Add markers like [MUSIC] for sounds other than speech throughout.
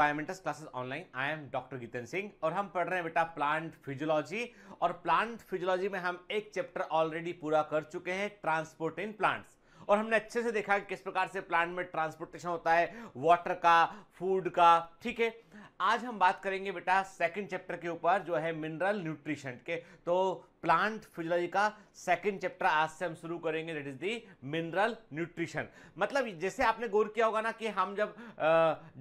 बायोमेंटस classes online I am doctor Geetan Singh और हम पढ़ रहे हैं बेटा प्लांट फिजियोलॉजी और प्लांट फिजियोलॉजी में हम एक चैप्टर ऑलरेडी पूरा कर चुके हैं ट्रांसपोर्ट इन प्लांट्स और हमने अच्छे से देखा कि किस प्रकार से प्लांट में ट्रांसपोर्टेशन होता है वाटर का फूड का ठीक है आज हम बात करेंगे बेटा सेकंड चैप्टर के ऊपर जो है मिनरल न्यूट्रिशन के तो प्लांट फिजोलॉजी का सेकंड चैप्टर आज से हम शुरू करेंगे that is the mineral nutrition मतलब जैसे आपने गौर किया होगा ना कि हम जब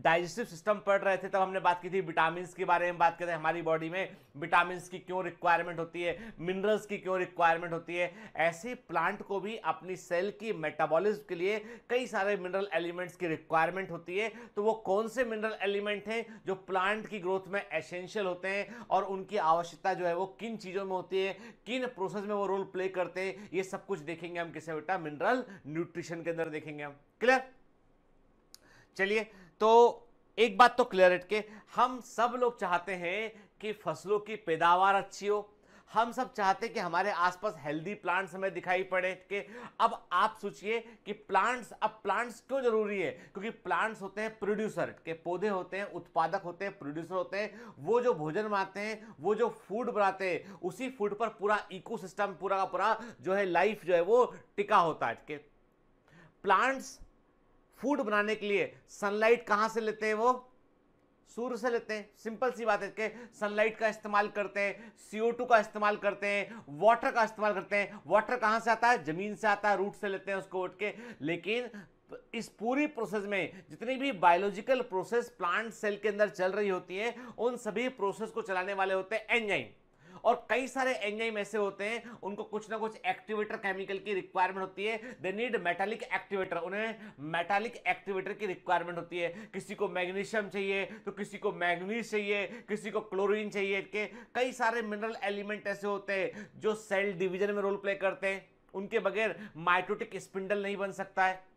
डाइजेस्टिव सिस्टम पढ़ रहे थे तब तो हमने बात की थी विटामिन के बारे में बात करते हमारी बॉडी में विटामिन की क्यों रिक्वायरमेंट होती है मिनरल्स की क्यों रिक्वायरमेंट होती है ऐसे प्लांट को भी अपनी सेल की मेटाबोलिज्म के लिए कई सारे मिनरल एलिमेंट्स की रिक्वायरमेंट होती है तो वो कौन से मिनरल एलिमेंट हैं जो प्लांट की ग्रोथ में एसेंशियल होते हैं और उनकी आवश्यकता जो है वो किन चीज़ों में होती है किन प्रोसेस में वो रोल प्ले करते हैं ये सब कुछ देखेंगे हम किसे बेटा मिनरल न्यूट्रिशन के अंदर देखेंगे हम क्लियर चलिए तो एक बात तो क्लियर हट के हम सब लोग चाहते हैं कि फसलों की पैदावार अच्छी हो हम सब चाहते कि हमारे आसपास हेल्दी प्लांट्स हमें दिखाई पड़े के अब आप सोचिए कि प्लांट्स अब प्लांट्स क्यों जरूरी है क्योंकि प्लांट्स होते हैं प्रोड्यूसर के पौधे होते हैं उत्पादक होते हैं प्रोड्यूसर होते हैं वो जो भोजन बनाते हैं वो जो फूड बनाते हैं उसी फूड पर पूरा इको पूरा का पूरा जो है लाइफ जो है वो टिका होता है प्लांट्स फूड बनाने के लिए सनलाइट कहाँ से लेते हैं वो सूर्य से लेते हैं सिंपल सी बात है कि सनलाइट का इस्तेमाल करते हैं टू का इस्तेमाल करते हैं वाटर का इस्तेमाल करते हैं वाटर कहाँ से आता है ज़मीन से आता है रूट से लेते हैं उसको उठ के लेकिन इस पूरी प्रोसेस में जितनी भी बायोलॉजिकल प्रोसेस प्लांट सेल के अंदर चल रही होती है उन सभी प्रोसेस को चलाने वाले होते हैं एंजाइम और कई सारे एंजाइम ऐसे होते हैं उनको कुछ ना कुछ एक्टिवेटर केमिकल की रिक्वायरमेंट होती है दे नीड मेटालिक एक्टिवेटर उन्हें मेटालिक एक्टिवेटर की रिक्वायरमेंट होती है किसी को मैग्नीशियम चाहिए तो किसी को मैग्नीज चाहिए किसी को क्लोरिन चाहिए के कई सारे मिनरल एलिमेंट ऐसे होते हैं जो सेल डिविजन में रोल प्ले करते हैं उनके बगैर माइटोटिक स्पिंडल नहीं बन सकता है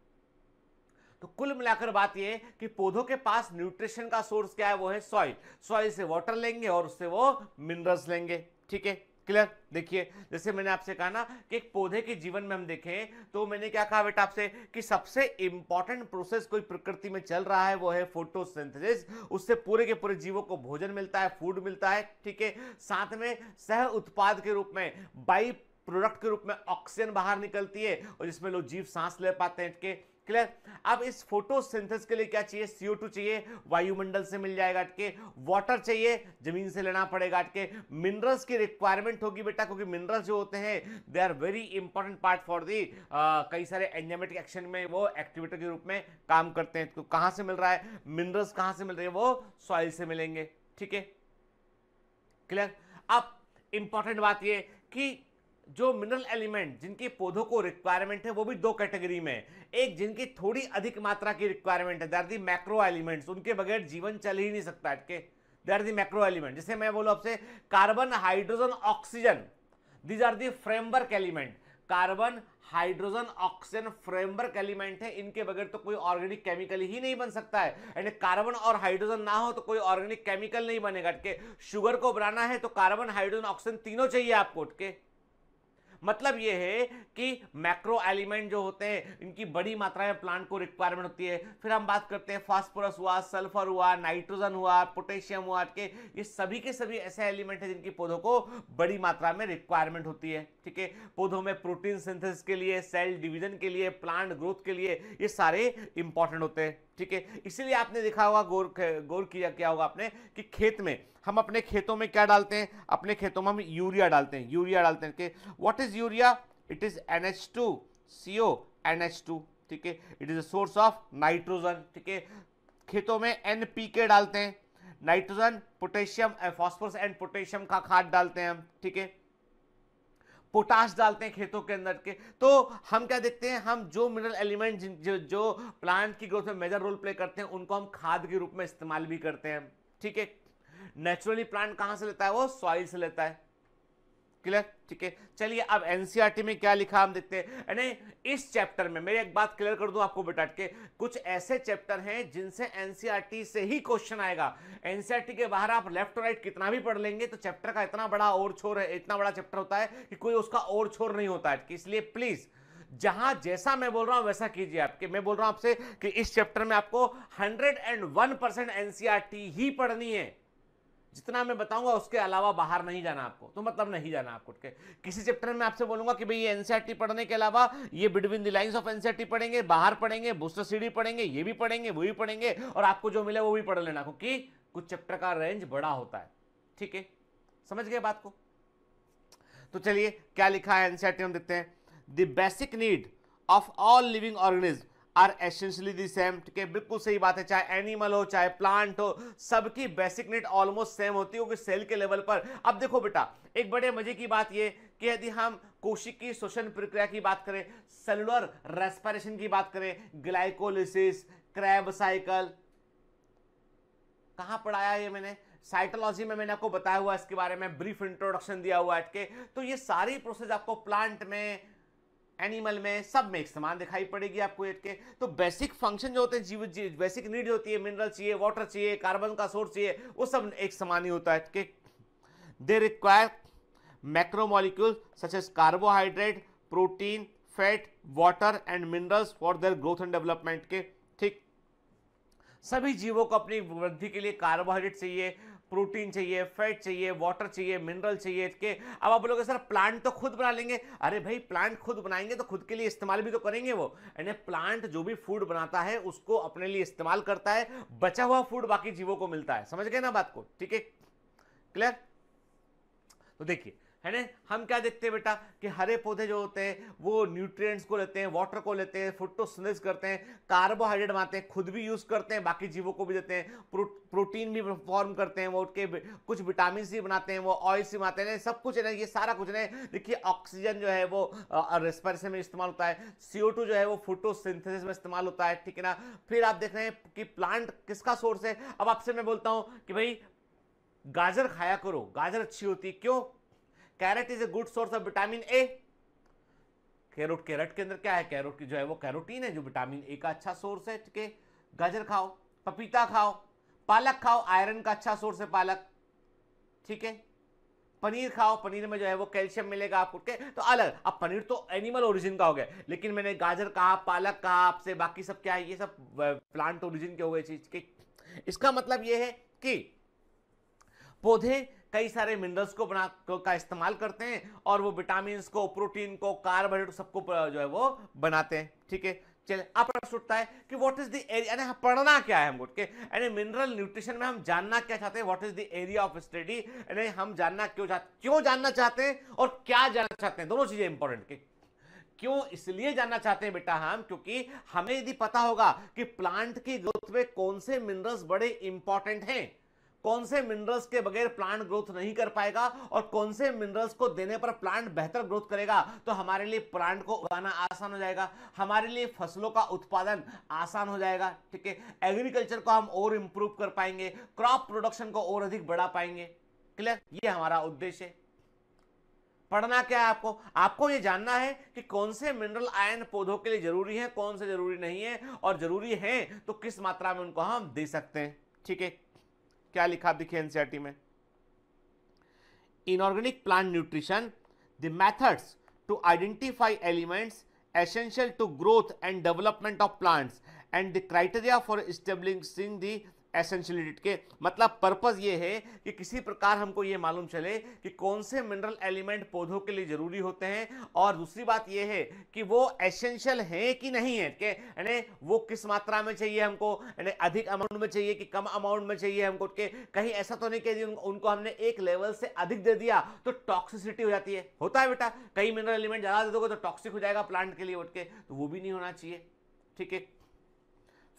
तो कुल मिलाकर बात यह कि पौधों के पास न्यूट्रिशन का सोर्स क्या है वो है सॉइल सॉइल से वाटर लेंगे और उससे वो मिनरल्स लेंगे ठीक है क्लियर देखिए जैसे मैंने आपसे कहा ना कि एक पौधे के जीवन में हम देखें तो मैंने क्या कहा बेटा आपसे कि सबसे इंपॉर्टेंट प्रोसेस कोई प्रकृति में चल रहा है वो है फोटोसिंथेसिस उससे पूरे के पूरे जीवों को भोजन मिलता है फूड मिलता है ठीक है साथ में सह उत्पाद के रूप में बाई प्रोडक्ट के रूप में ऑक्सीजन बाहर निकलती है और जिसमें लोग जीव सांस ले पाते हैं के क्लियर अब इस फोटोसिंथेसिस के लिए क्या चाहिए सीओ टू चाहिए वायुमंडल से मिल जाएगा अटके वाटर चाहिए जमीन से लेना पड़ेगा अटके मिनरल्स की रिक्वायरमेंट होगी बेटा क्योंकि मिनरल्स जो होते हैं they are very important part for the कई सारे एंजामेटिक एक्शन में वो एक्टिवेटर के रूप में काम करते हैं तो कहां से मिल रहा है मिनरल्स कहां से मिल रहे हैं वो सॉइल से मिलेंगे ठीक है क्लियर अब इंपॉर्टेंट बात यह कि जो मिनरल एलिमेंट जिनके पौधों को रिक्वायरमेंट है वो भी दो कैटेगरी में एक जिनकी थोड़ी अधिक मात्रा की रिक्वायरमेंट है दैर दी मैक्रो एलिमेंट्स उनके बगैर जीवन चल ही नहीं सकता अटके दैर दी मैक्रो एलिमेंट जैसे मैं बोलूँ आपसे carbon hydrogen oxygen these are the framework element carbon hydrogen oxygen framework element है इनके बगैर तो कोई ऑर्गेनिक केमिकल ही नहीं बन सकता है एंड कार्बन और हाइड्रोजन ना हो तो कोई ऑर्गेनिक केमिकल नहीं बनेगा अटके शुगर को बनाना है तो कार्बन हाइड्रोजन ऑक्सीजन तीनों चाहिए आपको अटके मतलब ये है कि मैक्रो एलिमेंट जो होते हैं इनकी बड़ी मात्रा में प्लांट को रिक्वायरमेंट होती है फिर हम बात करते हैं फास्फोरस हुआ सल्फर हुआ नाइट्रोजन हुआ पोटेशियम हुआ के ये सभी के सभी ऐसे एलिमेंट हैं जिनकी पौधों को बड़ी मात्रा में रिक्वायरमेंट होती है ठीक है पौधों में प्रोटीन सिंथेसिस के लिए सेल डिविजन के लिए प्लांट ग्रोथ के लिए ये सारे इंपॉर्टेंट होते हैं ठीक है इसीलिए आपने देखा होगा गौर गौर किया क्या होगा आपने कि खेत में हम अपने खेतों में क्या डालते हैं अपने खेतों में हम यूरिया डालते हैं यूरिया डालते हैं what is urea it is N H two C O N H two ठीक है it is a source of nitrogen ठीक है खेतों में एन पी के डालते हैं nitrogen potassium phosphorus and potassium का खाद डालते हैं हम ठीक है पोटाश डालते हैं खेतों के अंदर के तो हम क्या देखते हैं हम जो मिनरल एलिमेंट जो, जो प्लांट की ग्रोथ में मेजर रोल प्ले करते हैं उनको हम खाद के रूप में इस्तेमाल भी करते हैं ठीक है नेचुरली प्लांट कहां से लेता है वो सॉइल से लेता है क्लियर ठीक है चलिए अब एनसीईआरटी e में क्या लिखा हम देखते हैं इस चैप्टर में मेरी एक बात क्लियर कर दूं आपको बेटा के कुछ ऐसे चैप्टर हैं जिनसे एनसीईआरटी e से ही क्वेश्चन आएगा एनसीईआरटी e के बाहर आप लेफ्ट राइट कितना भी पढ़ लेंगे तो चैप्टर का इतना बड़ा और छोर है इतना बड़ा चैप्टर होता है कि कोई उसका और छोर नहीं होता है इसलिए प्लीज़ जहां जैसा मैं बोल रहा हूं वैसा कीजिए आपके मैं बोल रहा हूं आपसे कि इस चैप्टर में आपको हंड्रेड परसेंट एनसीआरटी ही पढ़नी है जितना मैं बताऊंगा उसके अलावा बाहर नहीं जाना आपको तो मतलब नहीं जाना आपको है किसी चैप्टर में आपसे बोलूंगा कि भाई ये एनसीआरटी e पढ़ने के अलावा ये between the lines of NCERT पढ़ेंगे बाहर पढ़ेंगे बूस्टर सीढ़ी पढ़ेंगे ये भी पढ़ेंगे वो भी पढ़ेंगे और आपको जो मिले वो भी पढ़ लेना क्योंकि कुछ चैप्टर का रेंज बड़ा होता है ठीक है समझ गए बात को तो चलिए क्या लिखा है एनसीआरटी e हम देखते हैं the basic need of all living organism are essentially the same ठीक है बिल्कुल सही बात है चाहे एनिमल हो चाहे प्लांट हो सबकी बेसिक नीड ऑलमोस्ट सेम होती है क्योंकि सेल के लेवल पर अब देखो बेटा एक बड़े मजे की बात ये कि यदि हम की शोषण प्रक्रिया की बात करें सेलुलर रेस्पिरेशन की बात करें ग्लाइकोलिसिस क्रैब साइकिल कहाँ पढ़ाया ये मैंने साइटोलॉजी में मैंने आपको बताया हुआ इसके बारे में ब्रीफ इंट्रोडक्शन दिया हुआ है तो ये सारी प्रोसेस आपको प्लांट में एनिमल में सब में एक समान दिखाई पड़ेगी आपको एट के तो बेसिक फंक्शन जो होते हैं जीव बेसिक नीड होती है मिनरल चाहिए वाटर चाहिए कार्बन का सोर्स चाहिए वो सब एक समान ही होता है कि they require macromolecule such as carbohydrate protein fat water and minerals for their growth and development के ठीक सभी जीवों को अपनी वृद्धि के लिए कार्बोहाइड्रेट चाहिए प्रोटीन चाहिए फैट चाहिए वाटर चाहिए मिनरल चाहिए के अब आप बोलोगे सर प्लांट तो खुद बना लेंगे अरे भाई प्लांट खुद बनाएंगे तो खुद के लिए इस्तेमाल भी तो करेंगे वो यानी प्लांट जो भी फूड बनाता है उसको अपने लिए इस्तेमाल करता है बचा हुआ फूड बाकी जीवों को मिलता है समझ गए ना बात को ठीक है क्लियर तो देखिए है ना हम क्या देखते हैं बेटा कि हरे पौधे जो होते हैं वो न्यूट्रिएंट्स को लेते हैं वाटर को लेते हैं फोटोसिंथेसिस करते हैं कार्बोहाइड्रेट बनाते हैं खुद भी यूज़ करते हैं बाकी जीवों को भी देते हैं प्रो, प्रोटीन भी फॉर्म करते हैं वो उनके कुछ विटामिन भी बनाते हैं वो ऑयल्स भी बनाते हैं सब कुछ है ना ये सारा कुछ ना देखिए ऑक्सीजन जो है वो रेस्पिरेशन में इस्तेमाल होता है सी जो है वो फोटोसिंथेसिस में इस्तेमाल होता है ठीक है ना फिर आप देख रहे हैं कि प्लांट किसका सोर्स है अब आपसे मैं बोलता हूँ कि भाई गाजर खाया करो गाजर अच्छी होती है क्यों carrot is a good source of vitamin A carrot carrot के अंदर क्या है कैरोट की जो है वो कैरोटीन है जो विटामिन ए का अच्छा सोर्स है के गाजर खाओ पपीता खाओ पालक खाओ आयरन का अच्छा सोर्स है पालक ठीक है पनीर खाओ पनीर में जो है वो कैल्शियम मिलेगा आपको के तो अलग अब पनीर तो एनिमल ओरिजिन का हो गया लेकिन मैंने गाजर कहा पालक कहा आपसे बाकी सब क्या है ये सब प्लांट ओरिजिन के हो गए चीज के इसका मतलब ये है कि पौधे कई सारे मिनरल्स को बना का इस्तेमाल करते हैं और वो विटामिन को प्रोटीन को कार्बोहाइड्रेट सबको जो है वो बनाते हैं ठीक है चले अब प्रश्न उठता है कि व्हाट इज द एरिया यानी पढ़ना क्या है हमको के यानी मिनरल न्यूट्रिशन में हम जानना क्या चाहते हैं what is the area of study यानी हम जानना क्यों चाहते क्यों जानना चाहते हैं और क्या जानना चाहते हैं दोनों चीजें इंपॉर्टेंट के क्यों इसलिए जानना चाहते हैं बेटा हम क्योंकि हमें यदि पता होगा कि प्लांट की ग्रोथ में कौन से मिनरल्स बड़े इंपॉर्टेंट हैं कौन से मिनरल्स के बगैर प्लांट ग्रोथ नहीं कर पाएगा और कौन से मिनरल्स को देने पर प्लांट बेहतर ग्रोथ करेगा तो हमारे लिए प्लांट को उगाना आसान हो जाएगा हमारे लिए फसलों का उत्पादन आसान हो जाएगा ठीक है एग्रीकल्चर को हम और इंप्रूव कर पाएंगे क्रॉप प्रोडक्शन को और अधिक बढ़ा पाएंगे क्लियर ये हमारा उद्देश्य है पढ़ना क्या है आपको आपको ये जानना है कि कौन से मिनरल आयन पौधों के लिए जरूरी है कौन से जरूरी नहीं है और जरूरी है तो किस मात्रा में उनको हम दे सकते हैं ठीक है क्या लिखा देखिए एनसीआरटी e में inorganic plant nutrition the methods to identify elements essential to growth and development of plants and the criteria for establishing the essentiality के मतलब पर्पज़ ये है कि किसी प्रकार हमको ये मालूम चले कि कौन से मिनरल एलिमेंट पौधों के लिए ज़रूरी होते हैं और दूसरी बात ये है कि वो एसेंशियल हैं कि नहीं है ठीक यानी वो किस मात्रा में चाहिए हमको यानी अधिक अमाउंट में चाहिए कि कम अमाउंट में चाहिए हमको के कहीं ऐसा तो नहीं कि उनको हमने एक लेवल से अधिक दे दिया तो टॉक्सिसिटी हो जाती है होता है बेटा कई मिनरल एलिमेंट ज़्यादा दे दोगे तो टॉक्सिक हो जाएगा प्लांट के लिए उठ के तो वो भी नहीं होना चाहिए ठीक है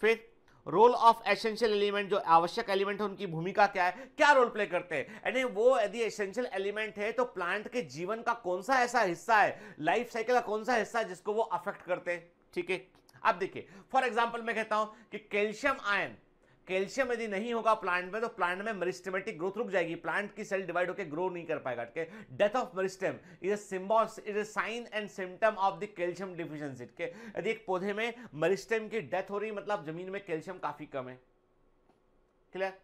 फिर रोल ऑफ एसेंशियल एलिमेंट जो आवश्यक एलिमेंट है उनकी भूमिका क्या है क्या रोल प्ले करते हैं यानी वो यदि एसेंशियल एलिमेंट है तो प्लांट के जीवन का कौन सा ऐसा हिस्सा है लाइफ साइकिल का कौन सा हिस्सा है जिसको वो अफेक्ट करते हैं ठीक है अब देखिए फॉर एग्जाम्पल मैं कहता हूं कि कैल्शियम आयन कैल्शियम यदि नहीं होगा प्लांट में तो प्लांट में मरिस्टेमेटिक ग्रोथ रुक जाएगी प्लांट की सेल डिवाइड होकर ग्रो नहीं कर पाएगा ठीक है death of meristem is a is a sign and symptom of the calcium deficiency ठीक है यदि एक पौधे में मरिस्टेम की डेथ हो रही मतलब जमीन में कैल्शियम काफी कम है क्लियर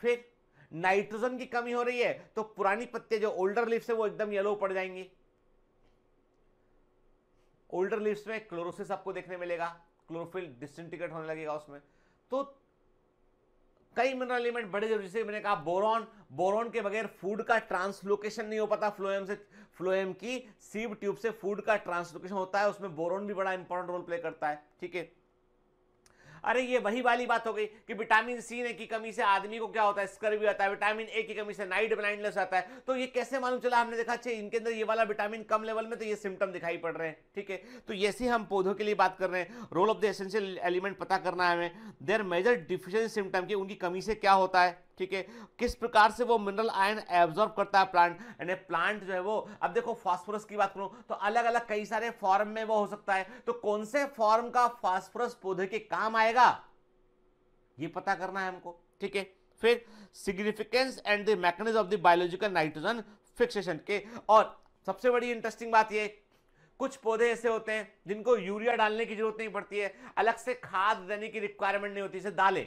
फिर नाइट्रोजन की कमी हो रही है तो पुरानी पत्ते जो ओल्डर लिप्स है वो एकदम येलो पड़ जाएंगी ओल्डर लिप्स में क्लोरोसिस आपको देखने मिलेगा क्लोरोफिल डिसइंटीग्रेट होने लगेगा उसमें तो कई मिनरल एलिमेंट बड़े जरूरी से मैंने कहा बोरॉन बोरॉन के बगैर फूड का ट्रांसलोकेशन नहीं हो पाता फ्लोएम से फ्लोएम की सीव ट्यूब से फूड का ट्रांसलोकेशन होता है उसमें बोरॉन भी बड़ा इंपॉर्टेंट रोल प्ले करता है ठीक है अरे ये वही वाली बात हो गई कि विटामिन सी ने की कमी से आदमी को क्या होता है स्कर भी आता है विटामिन ए की कमी से नाइट ब्लाइंडनेस आता है तो ये कैसे मालूम चला हमने देखा अच्छा इनके अंदर ये वाला विटामिन कम लेवल में तो ये सिम्टम दिखाई पड़ रहे हैं ठीक है तो ऐसे हम पौधों के लिए बात कर रहे हैं role of the essential element पता करना है हमें देर मेजर डिफिशियंट सिम्टम की उनकी कमी से क्या होता है ठीक है किस प्रकार से वो मिनरल आयन एब्जॉर्ब करता है प्लांट यानी प्लांट जो है वो अब देखो फास्फोरस की बात करूं तो अलग अलग कई सारे फॉर्म में वो हो सकता है तो कौन से फॉर्म का फॉस्फोरस पौधे के काम आएगा ये पता करना है हमको ठीक है फिर significance and the mechanism of the biological nitrogen fixation के और सबसे बड़ी इंटरेस्टिंग बात ये कुछ पौधे ऐसे होते हैं जिनको यूरिया डालने की जरूरत नहीं पड़ती है अलग से खाद देने की रिक्वायरमेंट नहीं होती जैसे दालें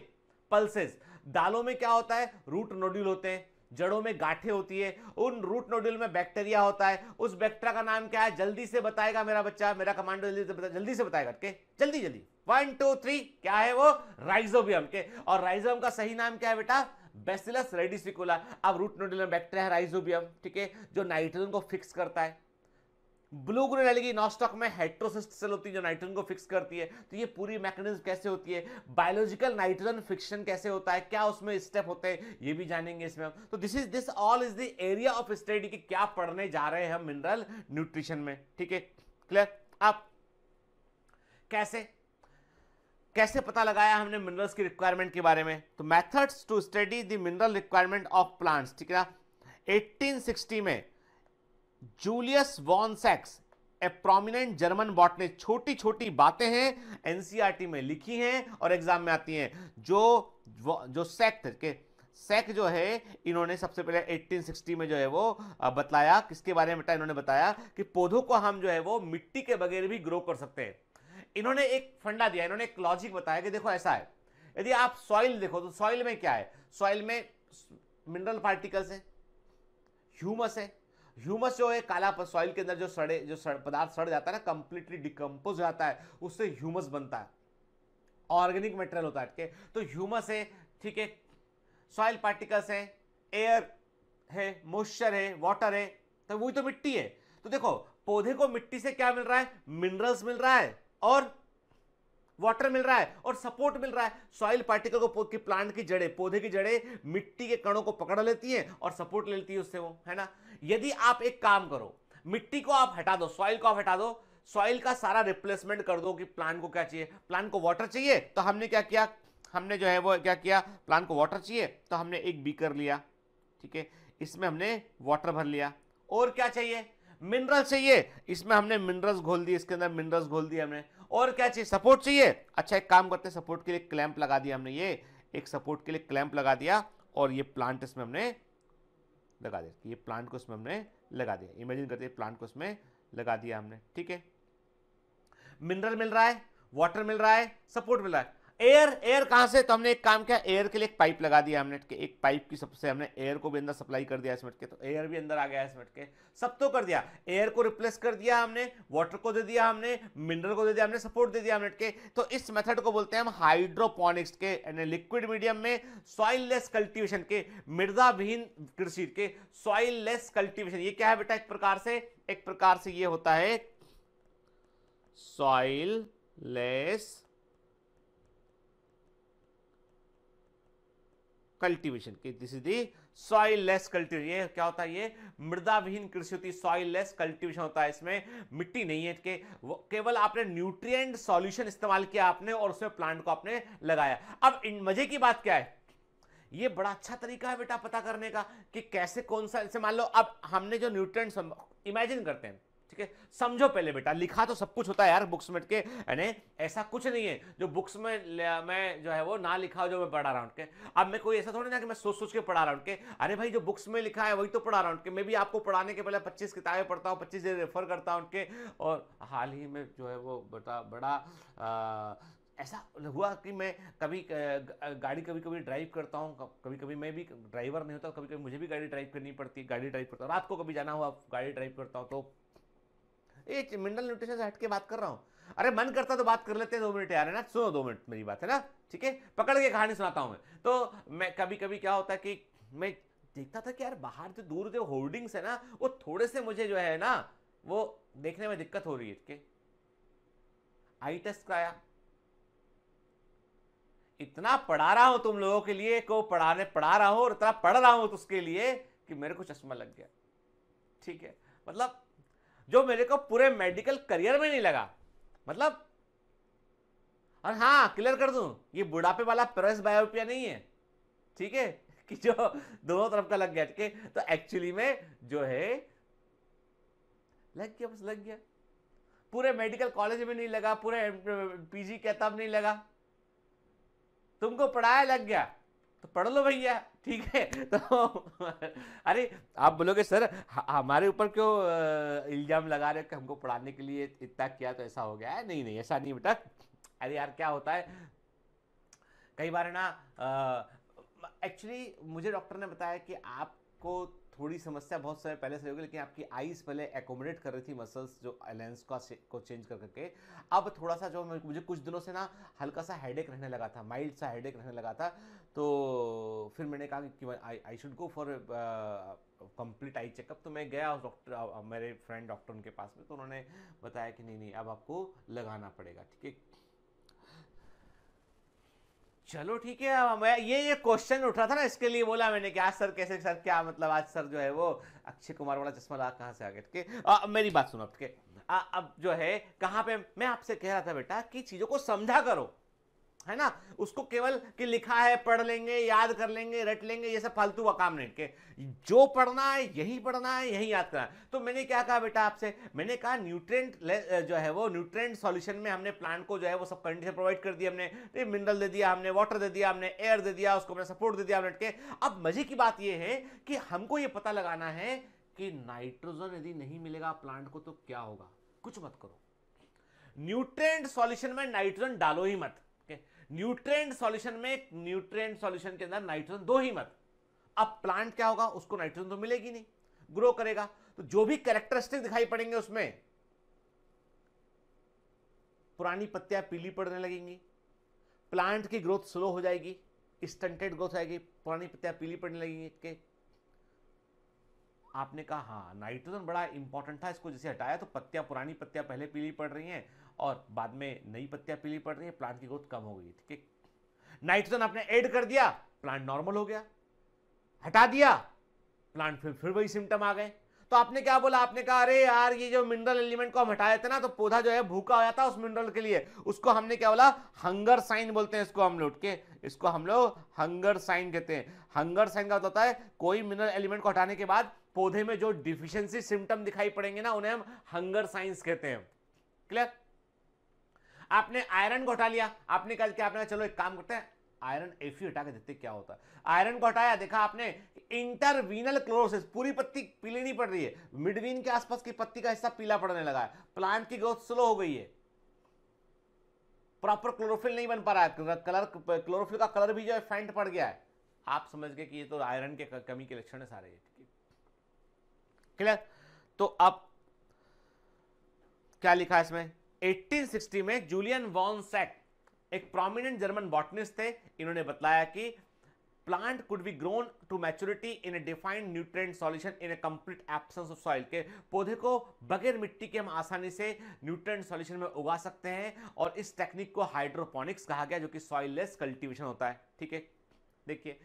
पल्सेस दालों में क्या होता है रूट नोड्यूल होते हैं जड़ों में गाठे होती है उन रूट नोड्यूल में बैक्टीरिया होता है उस बैक्टीरिया का नाम क्या है जल्दी से बताएगा मेरा बच्चा मेरा कमांडो जल्दी से बता, जल्दी से बताएगा के जल्दी जल्दी वन टू थ्री क्या है वो राइजोबियम के और राइजोबियम का सही नाम क्या है बेटा बेसिलस रेडिसिकुला अब रूट नोड्यूल में बैक्टीरिया है राइजोबियम ठीक है जो नाइट्रोजन को फिक्स करता है ब्लू ग्रीन एलगी नॉस्टॉक में हेट्रोसिस्ट सेल होती है जो नाइट्रोजन को फिक्स करती है तो ये पूरी मैकेनिज्म कैसे होती है बायोलॉजिकल नाइट्रोजन फिक्शन कैसे होता है क्या उसमें स्टेप होते हैं ये भी जानेंगे इसमें हम तो this is this all is the area of study कि क्या पढ़ने जा रहे हैं हम मिनरल न्यूट्रिशन में ठीक है क्लियर आप कैसे कैसे पता लगाया हमने मिनरल्स की रिक्वायरमेंट के बारे में तो methods to study the mineral requirement of plants ठीक है ना 1860 में Julius von Sachs a prominent German bot ने छोटी छोटी बातें हैं एनसीआरटी e में लिखी हैं और एग्जाम में आती हैं जो जो सेक्ट के सेक जो है इन्होंने सबसे पहले 1860 में जो है वो बताया किसके बारे में इन्होंने बताया कि पौधों को हम जो है वो मिट्टी के बगैर भी ग्रो कर सकते हैं इन्होंने एक फंडा दिया इन्होंने एक लॉजिक बताया कि देखो ऐसा है यदि आप सॉइल देखो तो सॉइल में क्या है सॉइल में मिनरल पार्टिकल्स है ह्यूमस है ह्यूमस जो है काला सॉइल के अंदर जो सड़े जो सड़, पदार्थ सड़ जाता है ना कंप्लीटली डिकम्पोज हो जाता है उससे ह्यूमस बनता है ऑर्गेनिक मटेरियल होता है तो ह्यूमस है ठीक है सॉइल पार्टिकल्स है एयर है मॉइस्चर है वाटर है तो वही तो मिट्टी है तो देखो पौधे को मिट्टी से क्या मिल रहा है मिनरल्स मिल रहा है और वाटर मिल रहा है और सपोर्ट मिल रहा है सॉइल पार्टिकल को की प्लांट की जड़े पौधे की जड़े मिट्टी के कणों को पकड़ लेती हैं और सपोर्ट ले लेती है उससे वो है ना यदि आप एक काम करो मिट्टी को आप हटा दो सॉइल को आप हटा दो सॉइल का सारा रिप्लेसमेंट कर दो कि प्लांट को क्या चाहिए प्लांट को वाटर चाहिए तो हमने क्या किया हमने जो है वो क्या किया प्लांट को वाटर चाहिए तो हमने एक बीकर लिया ठीक है इसमें हमने वाटर भर लिया और क्या चाहिए मिनरल चाहिए इसमें हमने मिनरल्स घोल दिए इसके अंदर मिनरल्स घोल दिए हमने और क्या चाहिए सपोर्ट चाहिए अच्छा एक काम करते हैं सपोर्ट के लिए क्लैंप लगा दिया हमने ये एक सपोर्ट के लिए क्लैंप लगा दिया और ये प्लांट इसमें हमने लगा दिया ये प्लांट को इसमें हमने लगा दिया इमेजिन करते हैं प्लांट को इसमें लगा दिया हमने ठीक है मिनरल मिल रहा है वाटर मिल रहा है सपोर्ट मिल रहा है एयर एयर कहां से तो हमने एक काम किया एयर के लिए एक पाइप लगा दिया हमने के एक पाइप की सबसे हमने एयर को भी अंदर सप्लाई कर दिया इसमेट के तो एयर भी अंदर आ गया इसमेट के सब तो कर दिया एयर को रिप्लेस कर दिया हमने वाटर को दे दिया हमने मिनरल को दे दिया हमने सपोर्ट दे दिया हमनेट के तो इस मेथड को बोलते हैं हम हाइड्रोपोनिक्स के यानी लिक्विड मीडियम में सॉइललेस कल्टिवेशन के मृदा विहीन कृषि के सॉइललेस कल्टिवेशन ये क्या है बेटा एक प्रकार से एक प्रकार से ये होता है सॉइल लेस कल्टीवेशन की this is the soilless cultivation ये क्या होता है ये मृदा विहीन कृषि होती है सॉइल लेस कल्टीवेशन होता है इसमें मिट्टी नहीं है के, केवल आपने न्यूट्रिएंट सॉल्यूशन इस्तेमाल किया आपने और उसमें प्लांट को आपने लगाया अब इन मजे की बात क्या है ये बड़ा अच्छा तरीका है बेटा पता करने का कि कैसे कौन सा मान लो अब हमने जो न्यूट्रिएंट्स इमेजिन करते हैं ठीक है समझो पहले बेटा लिखा तो सब कुछ होता है यार बुक्स में के यानी ऐसा कुछ नहीं है जो बुक्स में मैं जो है वो ना लिखा हो जो मैं पढ़ा रहा हूँ अब मैं कोई ऐसा थोड़ी ना कि मैं सोच सोच के पढ़ा रहा हूँ अरे भाई जो बुक्स में लिखा है वही तो पढ़ा रहा हूँ मैं भी आपको पढ़ाने के पहले पच्चीस किताबें पढ़ता हूँ पच्चीस रेफर करता हूँ उनके और हाल ही में जो है वो बता बड़ा ऐसा हुआ कि मैं कभी गाड़ी कभी कभी ड्राइव करता हूँ कभी कभी मैं भी ड्राइवर नहीं होता कभी कभी मुझे भी गाड़ी ड्राइव करनी पड़ती है गाड़ी ड्राइव करता हूँ रात को कभी जाना हुआ गाड़ी ड्राइव करता हूँ तो ये मिनरल न्यूट्रिशन से हट के बात कर रहा हूँ अरे मन करता तो बात कर लेते हैं दो मिनट यार है ना सुनो दो मिनट मेरी बात है ना ठीक है पकड़ के कहानी सुनाता हूँ मैं तो मैं कभी कभी क्या होता है कि मैं देखता था कि यार बाहर जो दूर जो होर्डिंग्स है ना वो थोड़े से मुझे जो है ना वो देखने में दिक्कत हो रही है ठीक आई टेस्ट कराया इतना पढ़ा रहा हूं तुम लोगों के लिए को पढ़ाने पढ़ा रहा हूं और इतना पढ़ रहा हूं तो उसके लिए कि मेरे को चश्मा लग गया ठीक है मतलब जो मेरे को पूरे मेडिकल करियर में नहीं लगा मतलब और हाँ क्लियर कर दूं ये बुढ़ापे वाला प्रेस बायोपिया नहीं है ठीक है [LAUGHS] कि जो दोनों तरफ का लग गया ठीक है तो एक्चुअली में जो है लग गया बस लग गया पूरे मेडिकल कॉलेज में नहीं लगा पूरे पीजी के तब नहीं लगा तुमको पढ़ाया लग गया तो पढ़ लो भैया ठीक है [LAUGHS] तो अरे आप बोलोगे सर हमारे ऊपर क्यों इल्ज़ाम लगा रहे हो कि हमको पढ़ाने के लिए इतना किया तो ऐसा हो गया है नहीं नहीं ऐसा नहीं बेटा अरे यार क्या होता है कई बार ना एक्चुअली मुझे डॉक्टर ने बताया कि आपको थोड़ी समस्या बहुत समय पहले से होगी लेकिन आपकी आईज पहले एकोमोडेट कर रही थी मसल्स जो एलेंस का को चेंज कर करके अब थोड़ा सा जो मुझे कुछ दिनों से ना हल्का सा हेडेक रहने लगा था माइल्ड सा हेडेक रहने लगा था तो फिर मैंने कहा कि I should go for complete eye checkup तो मैं गया डॉक्टर uh, मेरे फ्रेंड डॉक्टर उनके पास में तो उन्होंने बताया कि नहीं नहीं अब आपको लगाना पड़ेगा ठीक है चलो ठीक है मैं ये ये क्वेश्चन उठा था ना इसके लिए बोला मैंने कि आज सर कैसे सर क्या मतलब आज सर जो है वो अक्षय कुमार वाला चश्मा ला कहाँ से आ गए है मेरी बात सुनो ठीक है अब जो है कहाँ पे मैं आपसे कह रहा था बेटा कि चीज़ों को समझा करो है ना उसको केवल कि लिखा है पढ़ लेंगे याद कर लेंगे रट लेंगे ये सब फालतू का काम नहीं के जो पढ़ना है यही पढ़ना है यही याद करना है तो मैंने क्या कहा बेटा आपसे मैंने कहा न्यूट्रेंट जो है वो न्यूट्रेंट सॉल्यूशन में हमने प्लांट को जो है वो सब कंडीशन प्रोवाइड कर दिया हमने मिनरल तो दे दिया हमने वाटर दे दिया हमने एयर दे दिया उसको हमने सपोर्ट दे दिया हमने के अब मजे की बात यह है कि हमको ये पता लगाना है कि नाइट्रोजन यदि नहीं मिलेगा प्लांट को तो क्या होगा कुछ मत करो न्यूट्रेंट सॉल्यूशन में नाइट्रोजन डालो ही मत न्यूट्रेंट सॉल्यूशन में न्यूट्रेंट सॉल्यूशन के अंदर नाइट्रोजन दो ही मत अब प्लांट क्या होगा उसको नाइट्रोजन तो मिलेगी नहीं ग्रो करेगा तो जो भी कैरेक्टरिस्टिक दिखाई पड़ेंगे उसमें पुरानी पत्तियां पीली पड़ने लगेंगी प्लांट की ग्रोथ स्लो हो जाएगी स्टंटेड ग्रोथ आएगी पुरानी पत्तियां पीली पड़ने लगेंगी आपने कहा हाँ नाइट्रोजन बड़ा इंपॉर्टेंट था इसको जैसे हटाया तो पत्तियां पुरानी पत्तियां पहले पीली पड़ रही हैं और बाद में नई पत्तियां पीली पड़ रही हैं प्लांट की ग्रोथ कम हो गई ठीक है नाइट्रोजन आपने ऐड कर दिया प्लांट नॉर्मल हो गया हटा दिया प्लांट फिर फिर वही सिम्टम आ गए तो आपने क्या बोला आपने कहा अरे यार ये जो मिनरल एलिमेंट को हम हटाए थे ना तो पौधा जो है भूखा हो जाता है उस मिनरल के लिए उसको हमने क्या बोला हंगर साइन बोलते हैं इसको हम लोग के इसको हम लोग हंगर साइन कहते हैं हंगर साइन का मतलब होता है कोई मिनरल एलिमेंट को हटाने के बाद पौधे में जो डिफिशियंसी सिम्टम दिखाई पड़ेंगे ना उन्हें हम हंगर साइंस कहते हैं क्लियर आपने आयरन को हटा लिया आपने कल क्या आपने चलो एक काम करते हैं आयरन एफ हटा के देखते क्या होता है आयरन को हटाया देखा आपने इंटरवीनल क्लोरोसिस पूरी पत्ती पीली नहीं पड़ रही है मिडवीन के आसपास की पत्ती का हिस्सा पीला पड़ने लगा है प्लांट की ग्रोथ स्लो हो गई है प्रॉपर क्लोरोफिल नहीं बन पा रहा है कलर क्लोरोफिल का कलर भी जो है फैंट पड़ गया है आप समझ गए कि ये तो आयरन के कमी के लक्षण है सारे क्लियर तो अब क्या लिखा है इसमें 1860 में जूलियन वॉन सेक एक प्रोमिनेंट जर्मन बॉटनिस्ट थे इन्होंने बताया कि plant could be grown to maturity in a defined nutrient solution in a complete absence of soil के पौधे को बगैर मिट्टी के हम आसानी से न्यूट्रिएंट सॉल्यूशन में उगा सकते हैं और इस टेक्निक को हाइड्रोपोनिक्स कहा गया जो कि सॉइललेस कल्टीवेशन होता है ठीक है देखिए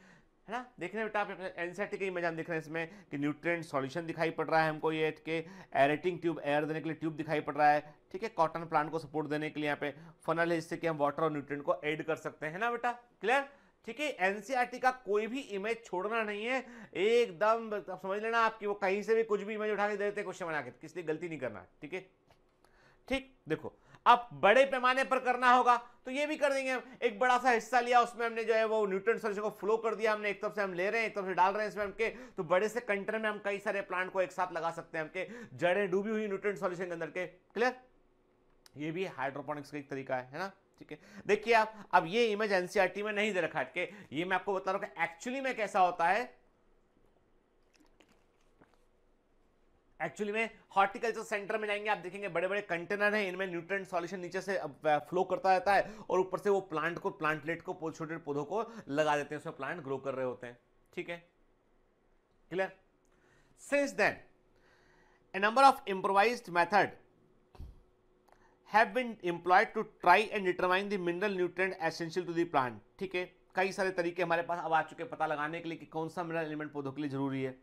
है ना देख रहे हैं बेटा आप एनसेट के इमेज हम देख रहे हैं इसमें कि न्यूट्रिएंट सॉल्यूशन दिखाई पड़ रहा है हमको ये के एरेटिंग ट्यूब एयर देने के लिए ट्यूब दिखाई पड़ रहा है ठीक है कॉटन प्लांट को सपोर्ट देने के लिए यहाँ पे फनल है जिससे कि हम वाटर और न्यूट्रेंट को एड कर सकते हैं ना बेटा क्लियर ठीक है एनसीआरटी e का कोई भी इमेज छोड़ना नहीं है एकदम आप समझ लेना आपकी वो कहीं से भी कुछ भी इमेज उठा के दे देते क्वेश्चन बना के इसलिए गलती नहीं करना ठीक है ठीक देखो अब बड़े पैमाने पर करना होगा तो ये भी कर देंगे हम एक बड़ा सा हिस्सा लिया उसमें हमने जो है वो न्यूट्रन सर्च को फ्लो कर दिया हमने एक तरफ से हम ले रहे हैं एक तरफ से डाल रहे हैं इसमें हम के तो बड़े से कंटेनर में हम कई सारे प्लांट को एक साथ लगा सकते हैं हम के जड़ें डूबी हुई न्यूट्रन सोल्यूशन के अंदर के क्लियर ये भी हाइड्रोपोनिक्स का एक तरीका है, है ना ठीक है देखिए आप अब ये इमेज एनसीआरटी e में नहीं दे रखा हटके ये मैं आपको बता रहा हूँ कि एक्चुअली में कैसा होता है एक्चुअली में हॉर्टिकल्चर सेंटर में जाएंगे आप देखेंगे बड़े बड़े कंटेनर हैं इनमें न्यूट्रेंट सॉल्यूशन नीचे से फ्लो करता रहता है और ऊपर से वो प्लांट को प्लांटलेट को छोटे छोटे पौधों को लगा देते हैं उसमें प्लांट ग्रो कर रहे होते हैं ठीक है clear since then a number of improvise method have been to try and determine the mineral nutrient essential to the plant ठीक है कई सारे तरीके हमारे पास अब आ चुके पता लगाने के लिए कि कौन सा मिनरल एलिमेंट पौधों के लिए जरूरी है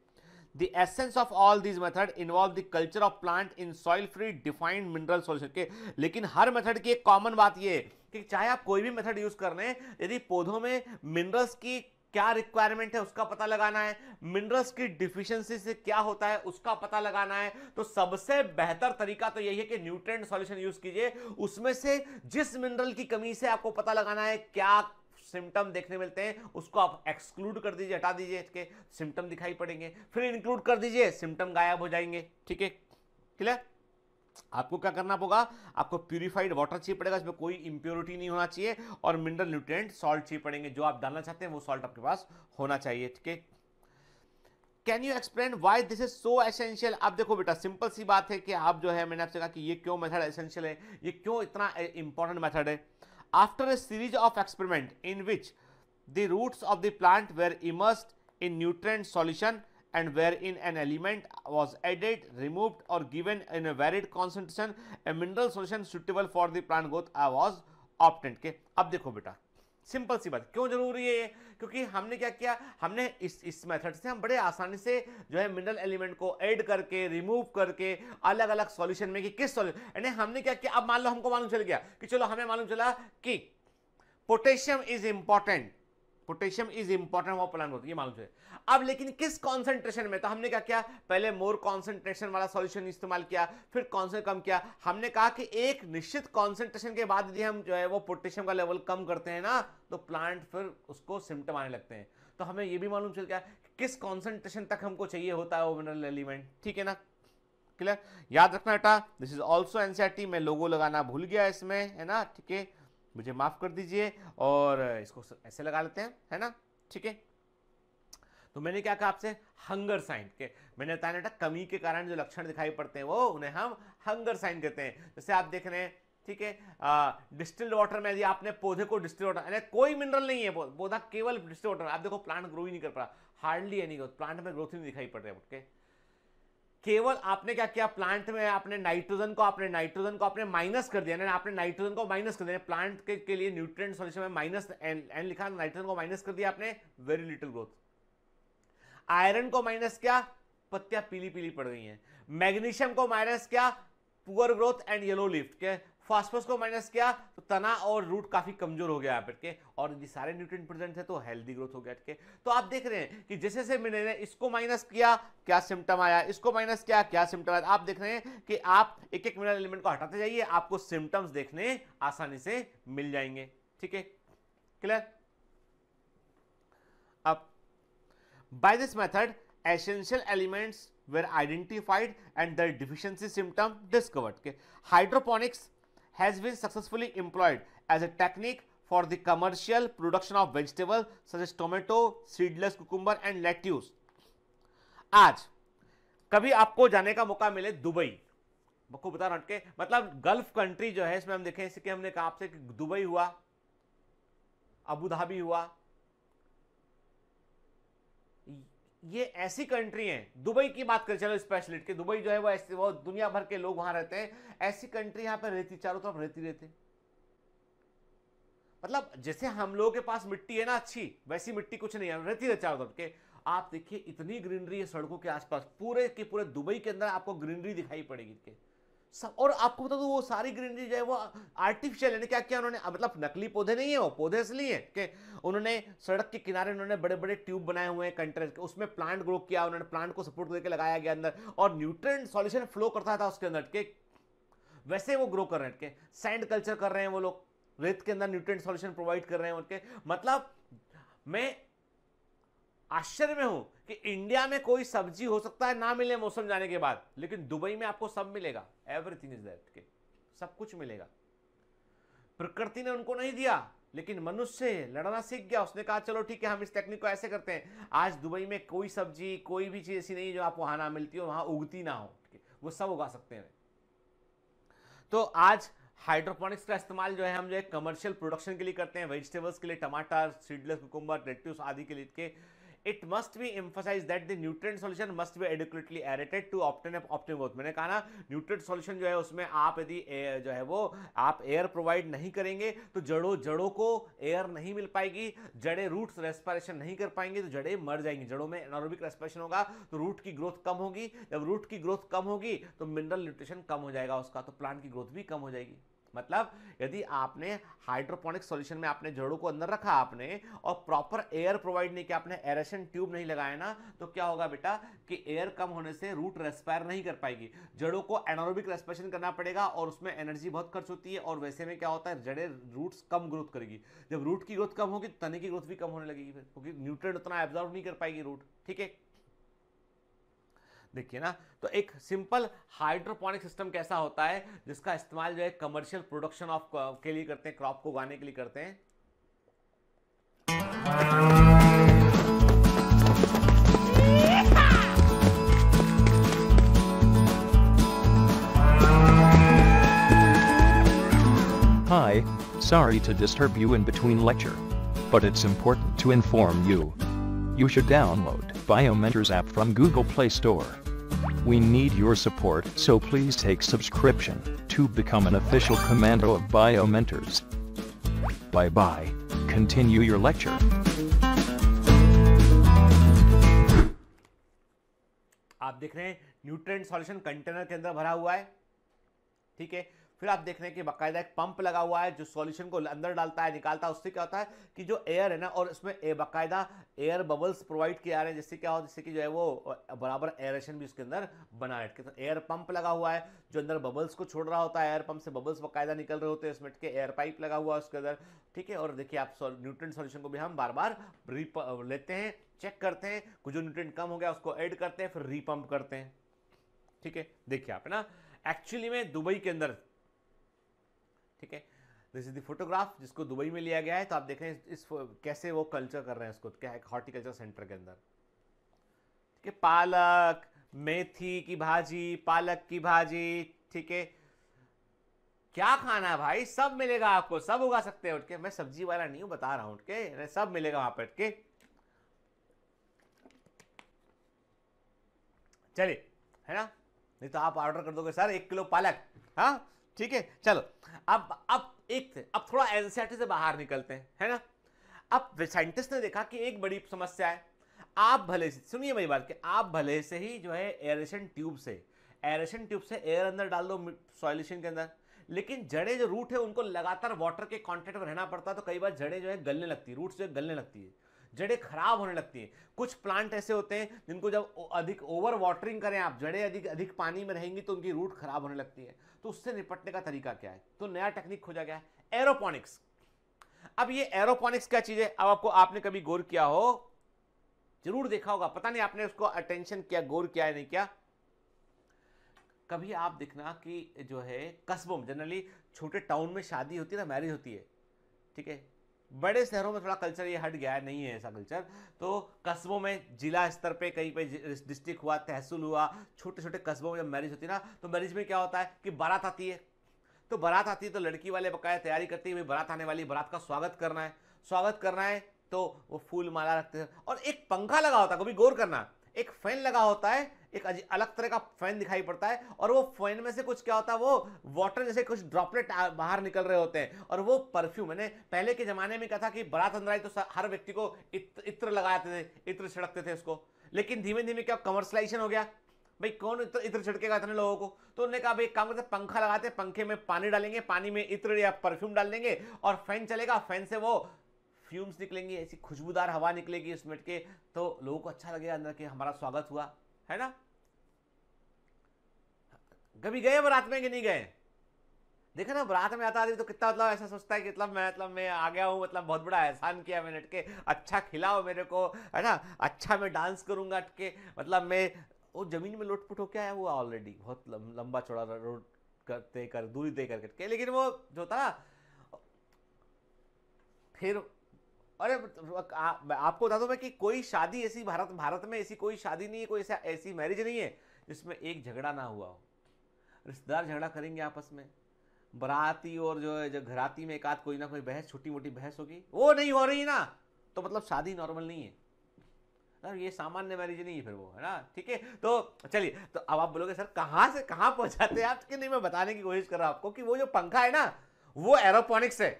The essence of all these method involve the culture of plant in soil free defined mineral solution के लेकिन हर मेथड की एक कॉमन बात ये कि चाहे आप कोई भी मेथड यूज कर रहे हैं यदि पौधों में मिनरल्स की क्या रिक्वायरमेंट है उसका पता लगाना है मिनरल्स की डिफिशियंसी से क्या होता है उसका पता लगाना है तो सबसे बेहतर तरीका तो यही है कि न्यूट्रेंट सॉल्यूशन यूज कीजिए उसमें से जिस मिनरल की कमी से आपको पता लगाना है क्या सिम्टम देखने मिलते हैं उसको आप एक्सक्लूड कर दीजिए हटा दीजिए इसके सिम्टम दिखाई पड़ेंगे फिर इंक्लूड कर दीजिए सिम्टम गायब हो जाएंगे ठीक है क्लियर आपको क्या करना होगा आपको प्यूरिफाइड वाटर चाहिए पड़ेगा इसमें कोई इंप्योरिटी नहीं होना चाहिए और मिनरल न्यूट्रिएंट सॉल्ट चाहिए पड़ेंगे जो आप डालना चाहते हैं वो सॉल्ट आपके पास होना चाहिए ठीक है can you explain why this is so essential आप देखो बेटा सिंपल सी बात है कि आप जो है मैंने आपसे कहा कि ये क्यों मेथड एसेंशियल है ये क्यों इतना इंपॉर्टेंट मेथड है after a series of experiments in which the roots of the plant were immersed in nutrient solution and wherein an element was added, removed or given in a varied concentration, a mineral solution suitable for the plant growth was obtained. Okay? अब देखो बेटा simple सी बात क्यों जरूरी है ये क्योंकि हमने क्या किया हमने इस इस मेथड से हम बड़े आसानी से जो है मिनरल एलिमेंट को ऐड करके रिमूव करके अलग अलग सॉल्यूशन में कि किस सॉल्यूशन यानी हमने क्या किया अब मान लो हमको मालूम चल गया कि चलो हमें मालूम चला कि potassium is important potassium is important for plant growth ये मालूम है अब लेकिन किस कॉन्सेंट्रेशन में तो हमने क्या किया पहले मोर कॉन्सेंट्रेशन वाला सॉल्यूशन इस्तेमाल किया फिर कॉन्सेंट कम किया हमने कहा कि एक निश्चित कॉन्सेंट्रेशन के बाद यदि हम जो है वो पोटेशियम का लेवल कम करते हैं ना तो प्लांट फिर उसको सिम्टम आने लगते हैं तो हमें ये भी मालूम चल गया किस कॉन्सेंट्रेशन तक हमको चाहिए होता है वो मिनरल एलिमेंट ठीक है ना क्लियर याद रखना बेटा दिस इज ऑल्सो एनसीआरटी में लोगो लगाना भूल गया इसमें है ना ठीक है मुझे माफ़ कर दीजिए और इसको ऐसे लगा लेते हैं है ना ठीक है तो मैंने क्या कहा आपसे हंगर साइन के मैंने बताया ना कमी के कारण जो लक्षण दिखाई पड़ते हैं वो उन्हें हम हंगर साइन कहते हैं जैसे आप देख रहे हैं ठीक है डिस्टिल्ड वाटर में यदि आपने पौधे को डिस्टिल्ड वाटर यानी कोई मिनरल नहीं है पौधा केवल डिस्टिल्ड वाटर आप देखो प्लांट ग्रो ही नहीं कर पा रहा हार्डली एनी ग्रोथ प्लांट में ग्रोथ ही नहीं दिखाई पड़ रही है केवल आपने क्या किया प्लांट में आपने नाइट्रोजन को आपने नाइट्रोजन को आपने माइनस कर दिया ना आपने नाइट्रोजन को माइनस कर दिया प्लांट के, के लिए न्यूट्रिएंट सॉल्यूशन में माइनस एन एन लिखा नाइट्रोजन को माइनस कर दिया आपने वेरी लिटिल ग्रोथ आयरन को माइनस क्या पत्तियां पीली पीली पड़ गई हैं मैग्नीशियम को माइनस क्या poor growth and yellow leaf के फास्फोरस को माइनस किया तो तना और रूट काफ़ी कमजोर हो गया यहाँ पर के और यदि सारे न्यूट्रिएंट प्रेजेंट है तो हेल्दी ग्रोथ हो गया के तो आप देख रहे हैं कि जैसे जैसे मैंने इसको माइनस किया क्या सिम्टम आया इसको माइनस किया क्या सिम्टम आया आप देख रहे हैं कि आप एक एक मिनरल एलिमेंट को हटाते जाइए आपको सिम्टम्स देखने आसानी से मिल जाएंगे ठीक है क्लियर अब by this method essential elements were identified and the deficiency symptom discovered के hydroponics has been successfully employed as a technique for the commercial production of vegetables such as tomato, seedless cucumber and lettuce. आज कभी आपको जाने का मौका मिले Dubai बखू बता रहा के मतलब गल्फ कंट्री जो है इसमें हम देखें इसके हमने कहा आपसे दुबई हुआ अबू धाबी हुआ ये ऐसी कंट्री हैं दुबई की बात कर चलो स्पेशलिट के दुबई जो है वो ऐसे वो दुनिया भर के लोग वहां रहते हैं ऐसी कंट्री यहां पर रहती चारों तरफ रहती रहती मतलब जैसे हम लोगों के पास मिट्टी है ना अच्छी वैसी मिट्टी कुछ नहीं है रहती रहती चारों तरफ के आप देखिए इतनी ग्रीनरी है सड़कों के आसपास पूरे के पूरे दुबई के अंदर आपको ग्रीनरी दिखाई पड़ेगी सब और आपको बता दू वो सारी ग्रीनरी जो है वो आर्टिफिशियल है क्या क्या उन्होंने मतलब नकली पौधे नहीं है वो पौधे इसलिए कि उन्होंने सड़क के किनारे उन्होंने बड़े बड़े ट्यूब बनाए हुए हैं कंटेनर उसमें प्लांट ग्रो किया उन्होंने प्लांट को सपोर्ट करके लगाया गया अंदर और न्यूट्रेंट सॉल्यूशन फ्लो करता था उसके अंदर के वैसे वो ग्रो कर रहे हैं के सैंड कल्चर कर रहे हैं वो लोग रेत के अंदर न्यूट्रन सॉल्यूशन प्रोवाइड कर रहे हैं उनके मतलब मैं आश्चर्य में हूं कि इंडिया में कोई सब्जी हो सकता है ना मिले मौसम जाने के बाद लेकिन दुबई में आपको सब मिलेगा एवरीथिंग इज दैट के सब कुछ मिलेगा प्रकृति ने उनको नहीं दिया लेकिन मनुष्य लड़ना सीख गया उसने कहा चलो ठीक है हम इस टेक्निक को ऐसे करते हैं आज दुबई में कोई सब्जी कोई भी चीज़ ऐसी नहीं जो आप वहां ना मिलती हो वहां उगती ना हो वो सब उगा सकते हैं तो आज हाइड्रोपोनिक्स का इस्तेमाल जो है हम जो है कमर्शियल प्रोडक्शन के लिए करते हैं वेजिटेबल्स के लिए टमाटर सीडलेस कुकुम्बर लेट्यूस आदि के लिए के it must be emphasised that the nutrient solution must be adequately aerated to obtain obtain growth मैंने कहा ना न्यूट्रेंट सोल्यूशन जो है उसमें आप यदि जो है वो आप एयर प्रोवाइड नहीं करेंगे तो जड़ों जड़ों को एयर नहीं मिल पाएगी जड़े रूट्स रेस्पायरेशन नहीं कर पाएंगे तो जड़ें मर जाएंगी जड़ों में एनोरोबिक रेस्पायरेशन होगा तो रूट की ग्रोथ कम होगी जब रूट की ग्रोथ कम होगी तो मिनरल न्यूट्रिशन कम हो जाएगा उसका तो प्लांट की ग्रोथ भी कम हो जाएगी मतलब यदि आपने हाइड्रोपोनिक सॉल्यूशन में आपने जड़ों को अंदर रखा आपने और प्रॉपर एयर प्रोवाइड नहीं किया आपने एरेशन ट्यूब नहीं लगाया ना तो क्या होगा बेटा कि एयर कम होने से रूट रेस्पायर नहीं कर पाएगी जड़ों को एनोरोबिक रेस्पेशन करना पड़ेगा और उसमें एनर्जी बहुत खर्च होती है और वैसे में क्या होता है जड़ें रूट्स कम ग्रोथ करेगी जब रूट की ग्रोथ कम होगी तो तने की ग्रोथ भी कम होने लगेगी फिर क्योंकि न्यूट्रेंट उतना एब्जॉर्व नहीं कर पाएगी रूट ठीक है देखिए ना तो एक सिंपल हाइड्रोपोनिक सिस्टम कैसा होता है जिसका इस्तेमाल जो है कमर्शियल प्रोडक्शन ऑफ के लिए करते हैं क्रॉप को उगाने के लिए करते हैं Hi, sorry to disturb you in between lecture. But it's important to inform you. You should download Biomentors app from Google Play Store. We need your support, so please take subscription to become an official commando of BioMentors. Bye-bye. Continue your lecture. आप देख रहे हैं nutrient solution container के अंदर भरा हुआ है ठीक है फिर आप देख रहे हैं कि बाकायदा एक पंप लगा हुआ है जो सॉल्यूशन को अंदर डालता है निकालता है उससे क्या होता है कि जो एयर है ना और इसमें बाकायदा एयर बबल्स प्रोवाइड किया जा रहे हैं जिससे क्या हो जिससे कि जो है वो बराबर एयरेशन भी उसके अंदर बना रहे एयर पंप लगा हुआ है जो अंदर बबल्स को छोड़ रहा होता है एयर पंप से बबल्स बाकायदा निकल रहे होते हैं इसमें के एयर पाइप लगा हुआ है उसके अंदर ठीक है और देखिए आप न्यूट्रेंट सॉल्यूशन को भी हम बार बार लेते हैं चेक करते हैं कुछ जो न्यूट्रन कम हो गया उसको ऐड करते हैं फिर रिपम्प करते हैं ठीक है देखिए आप है ना एक्चुअली में दुबई के अंदर ठीक है दिस इज द फोटोग्राफ जिसको दुबई में लिया गया है तो आप देख रहे हैं इस, कैसे वो कल्चर कर रहे हैं उसको क्या है हॉर्टिकल्चर सेंटर के अंदर ठीक है पालक मेथी की भाजी पालक की भाजी ठीक है क्या खाना है भाई सब मिलेगा आपको सब उगा सकते हैं उठ के मैं सब्जी वाला नहीं हूं बता रहा हूं उठ के सब मिलेगा वहां पर उठ के चलिए है ना नहीं तो आप ऑर्डर कर दोगे सर एक किलो पालक हाँ ठीक है चलो अब अब एक अब थोड़ा एनसाइटी से बाहर निकलते हैं है ना अब साइंटिस्ट ने देखा कि एक बड़ी समस्या है आप भले से सुनिए मेरी बात कि आप भले से ही जो है एरेशन ट्यूब से एरेशन ट्यूब से एयर अंदर डाल दो सॉल्यूशन के अंदर लेकिन जड़े जो रूट है उनको लगातार वाटर के कॉन्टेक्ट में रहना पड़ता है तो कई बार जड़े जो है गलने लगती है रूट जो है गलने लगती है जड़ें खराब होने लगती हैं कुछ प्लांट ऐसे होते हैं जिनको जब अधिक ओवर वाटरिंग करें आप जड़ें अधिक अधिक पानी में रहेंगी तो उनकी रूट खराब होने लगती है तो उससे निपटने का तरीका क्या है तो नया टेक्निक खोजा गया है एरोपोनिक्स अब ये एरोपोनिक्स क्या चीज़ है अब आपको आपने कभी गौर किया हो जरूर देखा होगा पता नहीं आपने उसको अटेंशन किया गौर किया है नहीं क्या कभी आप देखना कि जो है कस्बों में जनरली छोटे टाउन में शादी होती है ना मैरिज होती है ठीक है बड़े शहरों में थोड़ा कल्चर ये हट गया है नहीं है ऐसा कल्चर तो कस्बों में जिला स्तर पे कहीं पे डिस्ट्रिक्ट हुआ तहसील हुआ छोटे छोटे कस्बों में जब मैरिज होती है ना तो मैरिज में क्या होता है कि बारात आती है तो बारात आती है तो लड़की वाले बकाया तैयारी करती है भाई बारात आने वाली बारात का स्वागत करना है स्वागत करना है तो वो फूल माला रखते हैं और एक पंखा लगा होता है कभी गौर करना एक फैन लगा होता है एक अलग तरह का फैन दिखाई पड़ता है और वो फैन में से कुछ क्या होता है वो वाटर जैसे कुछ ड्रॉपलेट बाहर निकल रहे होते हैं और वो परफ्यूम मैंने पहले के ज़माने में कहा था कि बरात अंदराई तो हर व्यक्ति को इत्र, लगाते थे इत्र छिड़कते थे उसको लेकिन धीमे धीमे क्या कमर्शलाइजेशन हो गया भाई कौन इत्र इत्र छिड़केगा इतने लोगों को तो उन्होंने कहा भाई काम करते पंखा लगाते पंखे में पानी डालेंगे पानी में इत्र या परफ्यूम डाल देंगे और फैन चलेगा फैन से वो फ्यूम्स निकलेंगे ऐसी खुशबूदार हवा निकलेगी उसमें के तो लोगों को अच्छा लगेगा अंदर के हमारा स्वागत हुआ है ना कभी गए बरात में कि नहीं गए देखा ना बरात में आता आदमी तो कितना मतलब ऐसा सोचता है कि मतलब मैं मतलब मैं आ गया हूँ मतलब बहुत बड़ा एहसान किया मैंने अटके अच्छा खिलाओ मेरे को है ना अच्छा मैं डांस करूंगा अटके मतलब मैं वो जमीन में लोटपुट होके आया हुआ ऑलरेडी बहुत लंबा चौड़ा रोड करते कर दूरी तय करके लेकिन वो जो था फिर अरे आपको बता दूं मैं कि कोई शादी ऐसी भारत भारत में ऐसी कोई शादी नहीं है कोई ऐसा ऐसी मैरिज नहीं है जिसमें एक झगड़ा ना हुआ हो रिश्तेदार झगड़ा करेंगे आपस में बराती और जो है जो घराती में एक आध कोई ना कोई बहस छोटी मोटी बहस होगी वो नहीं हो रही ना तो मतलब शादी नॉर्मल नहीं है ना ये सामान्य मैरिज नहीं है फिर वो है ना ठीक है तो चलिए तो अब आप बोलोगे सर कहाँ से कहाँ पहुँचाते हैं आप कि नहीं मैं बताने की कोशिश कर रहा हूँ आपको कि वो जो पंखा है ना वो एरोपोनिक्स है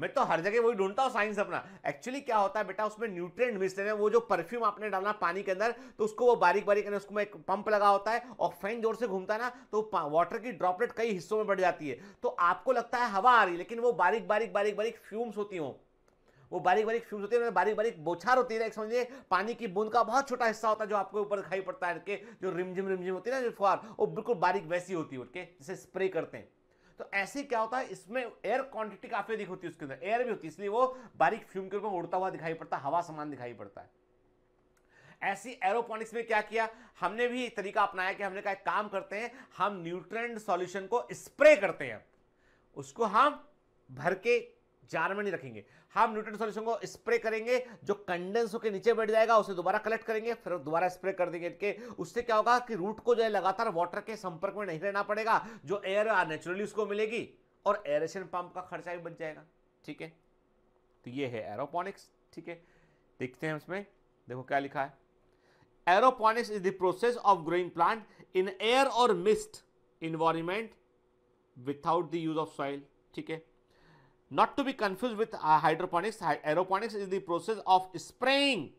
मैं तो हर जगह वही ढूंढता हूँ साइंस अपना एक्चुअली क्या होता है बेटा उसमें न्यूट्रिएंट मिस हैं वो जो परफ्यूम आपने डालना पानी के अंदर तो उसको वो बारीक बारीक उसको एक पंप लगा होता है और फैन जोर से घूमता है ना तो वाटर की ड्रॉपलेट कई हिस्सों में बढ़ जाती है तो आपको लगता है हवा आ रही लेकिन वो बारीक बारीक बारीक बारीक फ्यूम्स होती हो वो बारीक बारीक फ्यूम्स होती है मतलब बारीक बारीक बोछार होती है समझिए पानी की बूंद का बहुत छोटा हिस्सा होता है जो आपके ऊपर दिखाई पड़ता है जो रिमझिम रिमझिम होती है ना जो फुहार वो बिल्कुल बारीक वैसी होती है उठ के जिसे स्प्रे करते हैं तो ऐसे क्या होता है इसमें एयर क्वांटिटी काफ़ी अधिक होती है उसके अंदर एयर भी होती है इसलिए वो बारीक फ्यूम के रूप में उड़ता हुआ दिखाई पड़ता है हवा समान दिखाई पड़ता है ऐसी एरोपोनिक्स में क्या किया हमने भी तरीका अपनाया कि हमने कहा काम करते हैं हम न्यूट्रेंट सॉल्यूशन को स्प्रे करते हैं उसको हम भर के जार में नहीं रखेंगे हम न्यूट्रन सोल्यूशन को स्प्रे करेंगे जो कंडेंस होकर नीचे बैठ जाएगा उसे दोबारा कलेक्ट करेंगे फिर दोबारा स्प्रे कर देंगे इनके उससे क्या होगा कि रूट को जो है लगातार वाटर के संपर्क में नहीं रहना पड़ेगा जो एयर नेचुरली उसको मिलेगी और एरेशन पंप का खर्चा भी बच जाएगा ठीक है तो ये है एरोपोनिक्स ठीक है देखते हैं उसमें देखो क्या लिखा है aeroponics is the process of growing plant in air or mist environment without the use of soil ठीक है not to be confused with uh, hydroponics aeroponics is the process of spraying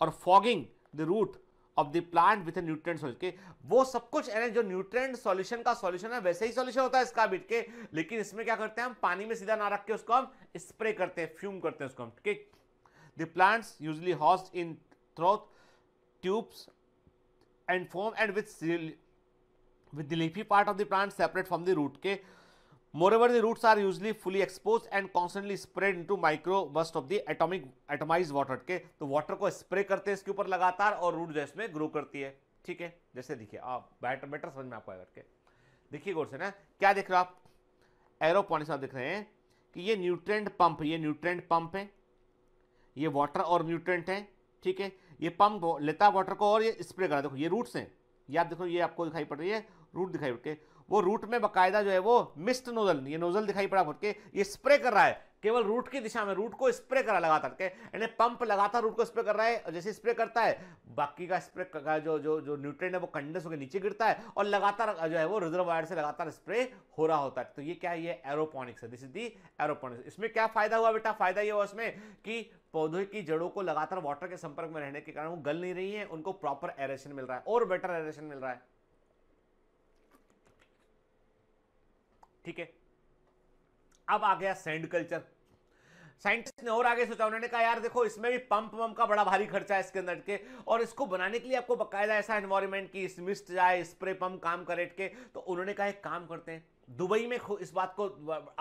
or fogging the root of the plant with nutrient के वो सब कुछ यानी जो nutrient solution का solution है वैसे ही सॉल्यूशन होता है इसका बीट के लेकिन इसमें क्या करते हैं हम पानी में सीधा ना रख के उसको हम स्प्रे करते हैं फ्यूम करते हैं उसको हम ठीक the plants usually host in trough tubes and foam and with with the leafy part of the plant separate from the root के Moreover, the roots are usually fully exposed and constantly spread into micro burst of the atomic atomized water के तो water को spray करते हैं इसके ऊपर लगातार और रूट जो इसमें ग्रो करती है ठीक है जैसे देखिए आप बैटर बेटर समझ में आपको करके देखिए गौर से ना क्या देख रहे हो आप एरो पॉइंट आप देख रहे हैं कि ये न्यूट्रेंट पंप ये न्यूट्रेंट पंप है ये वाटर और न्यूट्रेंट है ठीक है ये पंप लेता वाटर को और ये स्प्रे करा देखो ये रूट्स हैं ये आप देखो ये आपको दिखाई पड़ रही है रूट दिखाई पड़ के वो रूट में बकायदा जो है वो मिस्ट नोजल ये नोजल दिखाई पड़ा घुट के ये स्प्रे कर रहा है केवल रूट की दिशा में रूट को स्प्रे कर रहा है लगातार के यानी पंप लगातार रूट को स्प्रे कर रहा है और जैसे स्प्रे करता है बाकी का स्प्रे का जो जो जो न्यूट्रेंट है वो कंडेंस होकर नीचे गिरता है और लगातार जो है वो रिजर्वायर से लगातार स्प्रे हो रहा होता है तो ये क्या है ये एरोपोनिक्स है दिस इज दी एरोपोनिक्स इसमें क्या फायदा हुआ बेटा फायदा ये हुआ उसमें कि पौधों की जड़ों को लगातार वाटर के संपर्क में रहने के कारण वो गल नहीं रही है उनको प्रॉपर एरेशन मिल रहा है और बेटर एरेशन मिल रहा है ठीक है अब आ गया सैंड कल्चर साइंटिस्ट ने और आगे सोचा उन्होंने कहा यार देखो इसमें भी पंप वंप का बड़ा भारी खर्चा है इसके अंदर के और इसको बनाने के लिए आपको बकायदा ऐसा एनवायरमेंट की स्मिस्ट जाए स्प्रे पंप काम करे के तो उन्होंने कहा एक काम करते हैं दुबई में इस बात को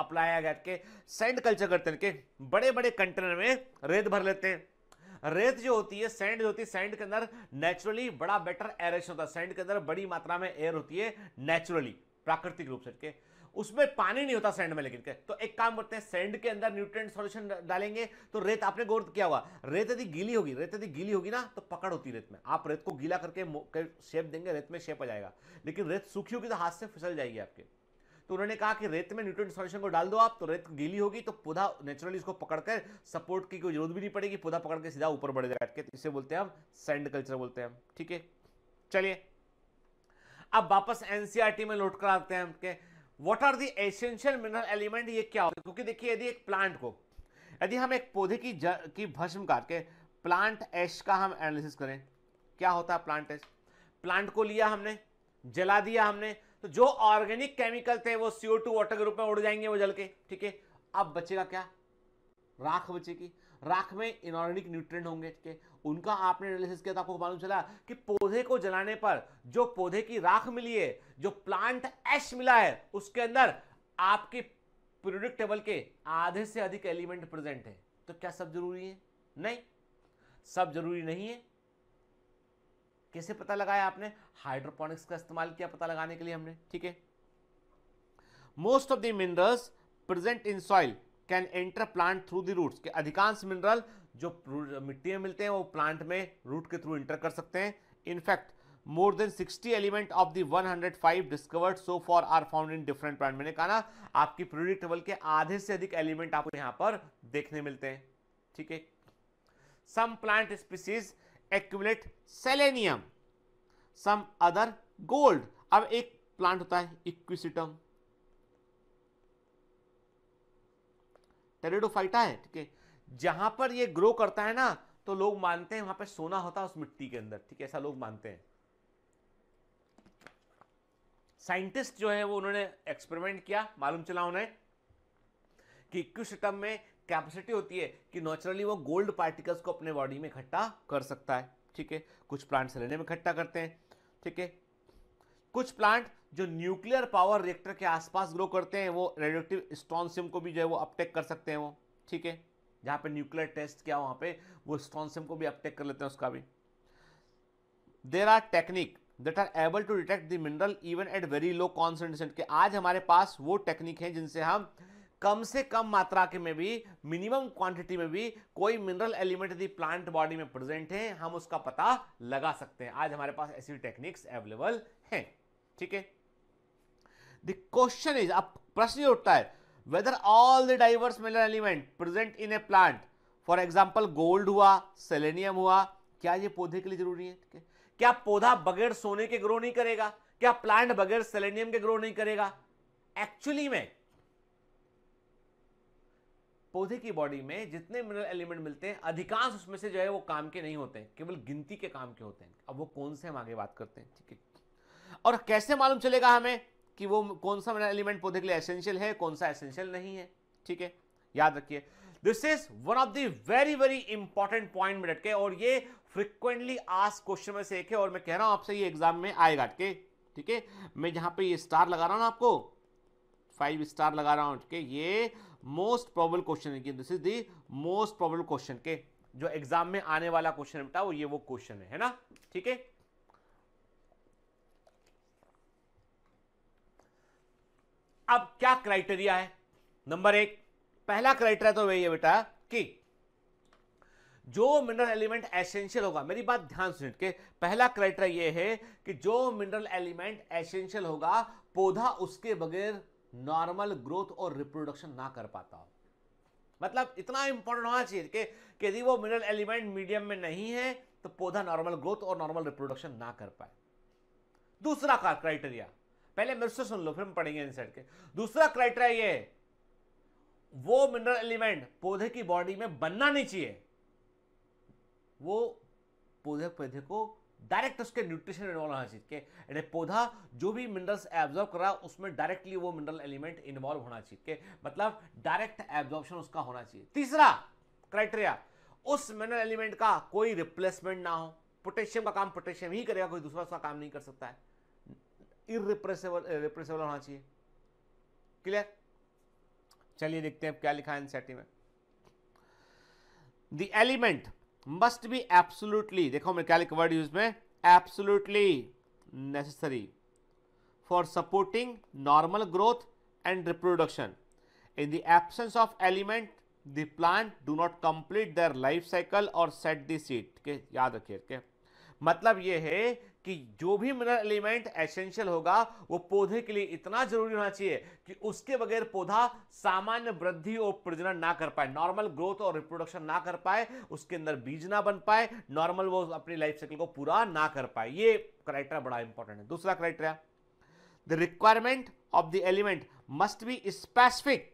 अप्लाया गया के सैंड कल्चर करते हैं के बड़े बड़े कंटेनर में रेत भर लेते हैं रेत जो होती है सैंड जो होती है सैंड के अंदर नेचुरली बड़ा बेटर एरेशन होता है सैंड के अंदर बड़ी मात्रा में एयर होती है नेचुरली प्राकृतिक रूप से के उसमें पानी नहीं होता सैंड में लेकिन के तो एक काम करते हैं सैंड के अंदर न्यूट्रिएंट सॉल्यूशन डालेंगे तो रेत आपने गौर किया हुआ रेत यदि गीली होगी रेत यदि गीली होगी ना तो पकड़ होती रेत में आप रेत को गीला करके शेप देंगे रेत में शेप आ जाएगा लेकिन रेत सूखी होगी तो हाथ से फिसल जाएगी आपके तो उन्होंने कहा कि रेत में न्यूट्रिएंट सॉल्यूशन को डाल दो आप तो रेत गीली होगी तो पौधा नेचुरली इसको पकड़कर सपोर्ट की कोई जरूरत भी नहीं पड़ेगी पौधा पकड़ के सीधा ऊपर बढ़ जाएगा तो इसे बोलते हैं हम सैंड कल्चर बोलते हैं ठीक है चलिए अब वापस एनसीआरटी e में लौट कर आते हैं what are the essential mineral element ये क्या होता है क्योंकि देखिए यदि एक प्लांट को यदि हम एक पौधे की ज, की भस्म काट के प्लांट एश का हम एनालिसिस करें क्या होता है प्लांट एश प्लांट को लिया हमने जला दिया हमने तो जो ऑर्गेनिक केमिकल थे वो सीओ टू वाटर के रूप में उड़ जाएंगे वो जल के ठीक है अब बचेगा क्या राख बचेगी राख में इनऑर्गेनिक न्यूट्रिएंट होंगे ठीक उनका आपने एनालिसिस किया आपको मालूम चला कि पौधे को जलाने पर जो पौधे की राख मिली है जो प्लांट एश मिला है उसके अंदर आपके पीरियोडिक टेबल के आधे से अधिक एलिमेंट प्रेजेंट है तो क्या सब जरूरी है नहीं सब जरूरी नहीं है कैसे पता लगाया आपने हाइड्रोपोनिक्स का इस्तेमाल किया पता लगाने के लिए हमने ठीक है most of the minerals present in soil can enter plant through the roots के अधिकांश मिनरल जो मिट्टी में मिलते हैं वो प्लांट में रूट के थ्रू इंटर कर सकते हैं in fact more than 60 element of the 105 discovered so far are found in different plant मैंने कहा ना आपकी प्रोड्यूट टेबल के आधे से अधिक एलिमेंट आपको यहां पर देखने मिलते हैं ठीक है some plant species accumulate selenium some other gold अब एक प्लांट होता है इक्विसिटम टेरेडोफाइटा है ठीक है जहां पर ये ग्रो करता है ना तो लोग मानते हैं वहां पर सोना होता है उस मिट्टी के अंदर ठीक है ऐसा लोग मानते हैं साइंटिस्ट जो है वो उन्होंने एक्सपेरिमेंट किया मालूम चला उन्हें कि इक्कीस में कैपेसिटी होती है कि नेचुरली वो गोल्ड पार्टिकल्स को अपने बॉडी में इकट्ठा कर सकता है ठीक है कुछ प्लांट लेने में इकट्ठा करते हैं ठीक है कुछ प्लांट जो न्यूक्लियर पावर रिएक्टर के आसपास ग्रो करते हैं वो रेडियोक्टिव स्ट्रॉन्सियम को भी जो है वो अपटेक कर सकते हैं वो ठीक है जहाँ पे न्यूक्लियर टेस्ट किया वहाँ पे वो स्ट्रॉन्सियम को भी अपटेक कर लेते हैं उसका भी there are technique that are able to detect the mineral even at very low concentration के आज हमारे पास वो टेक्निक है जिनसे हम कम से कम मात्रा के में भी मिनिमम क्वांटिटी में भी कोई मिनरल एलिमेंट यदि प्लांट बॉडी में प्रेजेंट है हम उसका पता लगा सकते हैं आज हमारे पास ऐसी टेक्निक्स अवेलेबल हैं ठीक है द क्वेश्चन इज अब प्रश्न ये उठता है whether all the diverse mineral element present in a plant for example gold हुआ सेलेनियम हुआ क्या ये पौधे के लिए जरूरी है क्या पौधा बगैर सोने के ग्रो नहीं करेगा क्या प्लांट बगैर सेलेनियम के ग्रो नहीं करेगा एक्चुअली में पौधे की बॉडी में जितने मिनरल एलिमेंट मिलते हैं अधिकांश उसमें से जो है वो काम के नहीं होते हैं केवल गिनती के काम के होते हैं अब वो कौन से हम आगे बात करते हैं ठीक है और कैसे मालूम चलेगा हमें कि वो कौन सा एलिमेंट पौधे के लिए एसेंशियल है कौन सा एसेंशियल नहीं है ठीक है याद रखिए this is one of the very very important point में के और ये फ्रिक्वेंटली आज क्वेश्चन में से एक है और मैं कह रहा हूं आपसे ये एग्जाम में आएगा अटके ठीक है मैं जहां पे ये स्टार लगा रहा हूं ना आपको फाइव स्टार लगा रहा हूं ये मोस्ट प्रॉबल क्वेश्चन है this is the most probable question के जो एग्जाम में आने वाला क्वेश्चन बेटा वो ये वो क्वेश्चन है, है ना ठीक है अब क्या क्राइटेरिया है नंबर एक पहला क्राइटेरिया तो वही है बेटा कि जो मिनरल एलिमेंट एसेंशियल होगा मेरी बात ध्यान सुन के पहला क्राइटेरिया यह है कि जो मिनरल एलिमेंट एसेंशियल होगा पौधा उसके बगैर नॉर्मल ग्रोथ और रिप्रोडक्शन ना कर पाता हो मतलब इतना इंपॉर्टेंट होना चाहिए कि यदि वो मिनरल एलिमेंट मीडियम में नहीं है तो पौधा नॉर्मल ग्रोथ और नॉर्मल रिप्रोडक्शन ना कर पाए दूसरा क्राइटेरिया पहले मेरे से सुन लो फिर हम पढ़ेंगे इनसाइड के दूसरा क्राइटेरिया ये वो मिनरल एलिमेंट पौधे की बॉडी में बनना नहीं चाहिए वो पौधे पौधे को डायरेक्ट उसके न्यूट्रिशन इन्वॉल्व होना चाहिए यानी पौधा जो भी मिनरल्स एब्जॉर्ब कर रहा है उसमें डायरेक्टली वो मिनरल एलिमेंट इन्वॉल्व होना चाहिए मतलब डायरेक्ट एब्जॉर्प्शन उसका होना चाहिए तीसरा क्राइटेरिया उस मिनरल एलिमेंट का कोई रिप्लेसमेंट ना हो पोटेशियम का काम पोटेशियम ही करेगा कोई दूसरा उसका काम नहीं कर सकता है इरिप्रेसेबल रिप्रेसेबल eh, होना चाहिए क्लियर चलिए देखते हैं क्या लिखा है एनसीआरटी में the element must be absolutely देखो मैं क्या लिखा वर्ड यूज में absolutely necessary for supporting normal growth and reproduction in the absence of element the plant do not complete their life cycle or set the seed के याद रखिए मतलब यह है कि जो भी मिनरल एलिमेंट एसेंशियल होगा वो पौधे के लिए इतना जरूरी होना चाहिए कि उसके बगैर पौधा सामान्य वृद्धि और प्रजनन ना कर पाए नॉर्मल ग्रोथ और रिप्रोडक्शन ना कर पाए उसके अंदर बीज ना बन पाए नॉर्मल वो अपनी लाइफ साइकिल को पूरा ना कर पाए ये क्राइटेरिया बड़ा इंपॉर्टेंट है दूसरा criteria the requirement of the element must be specific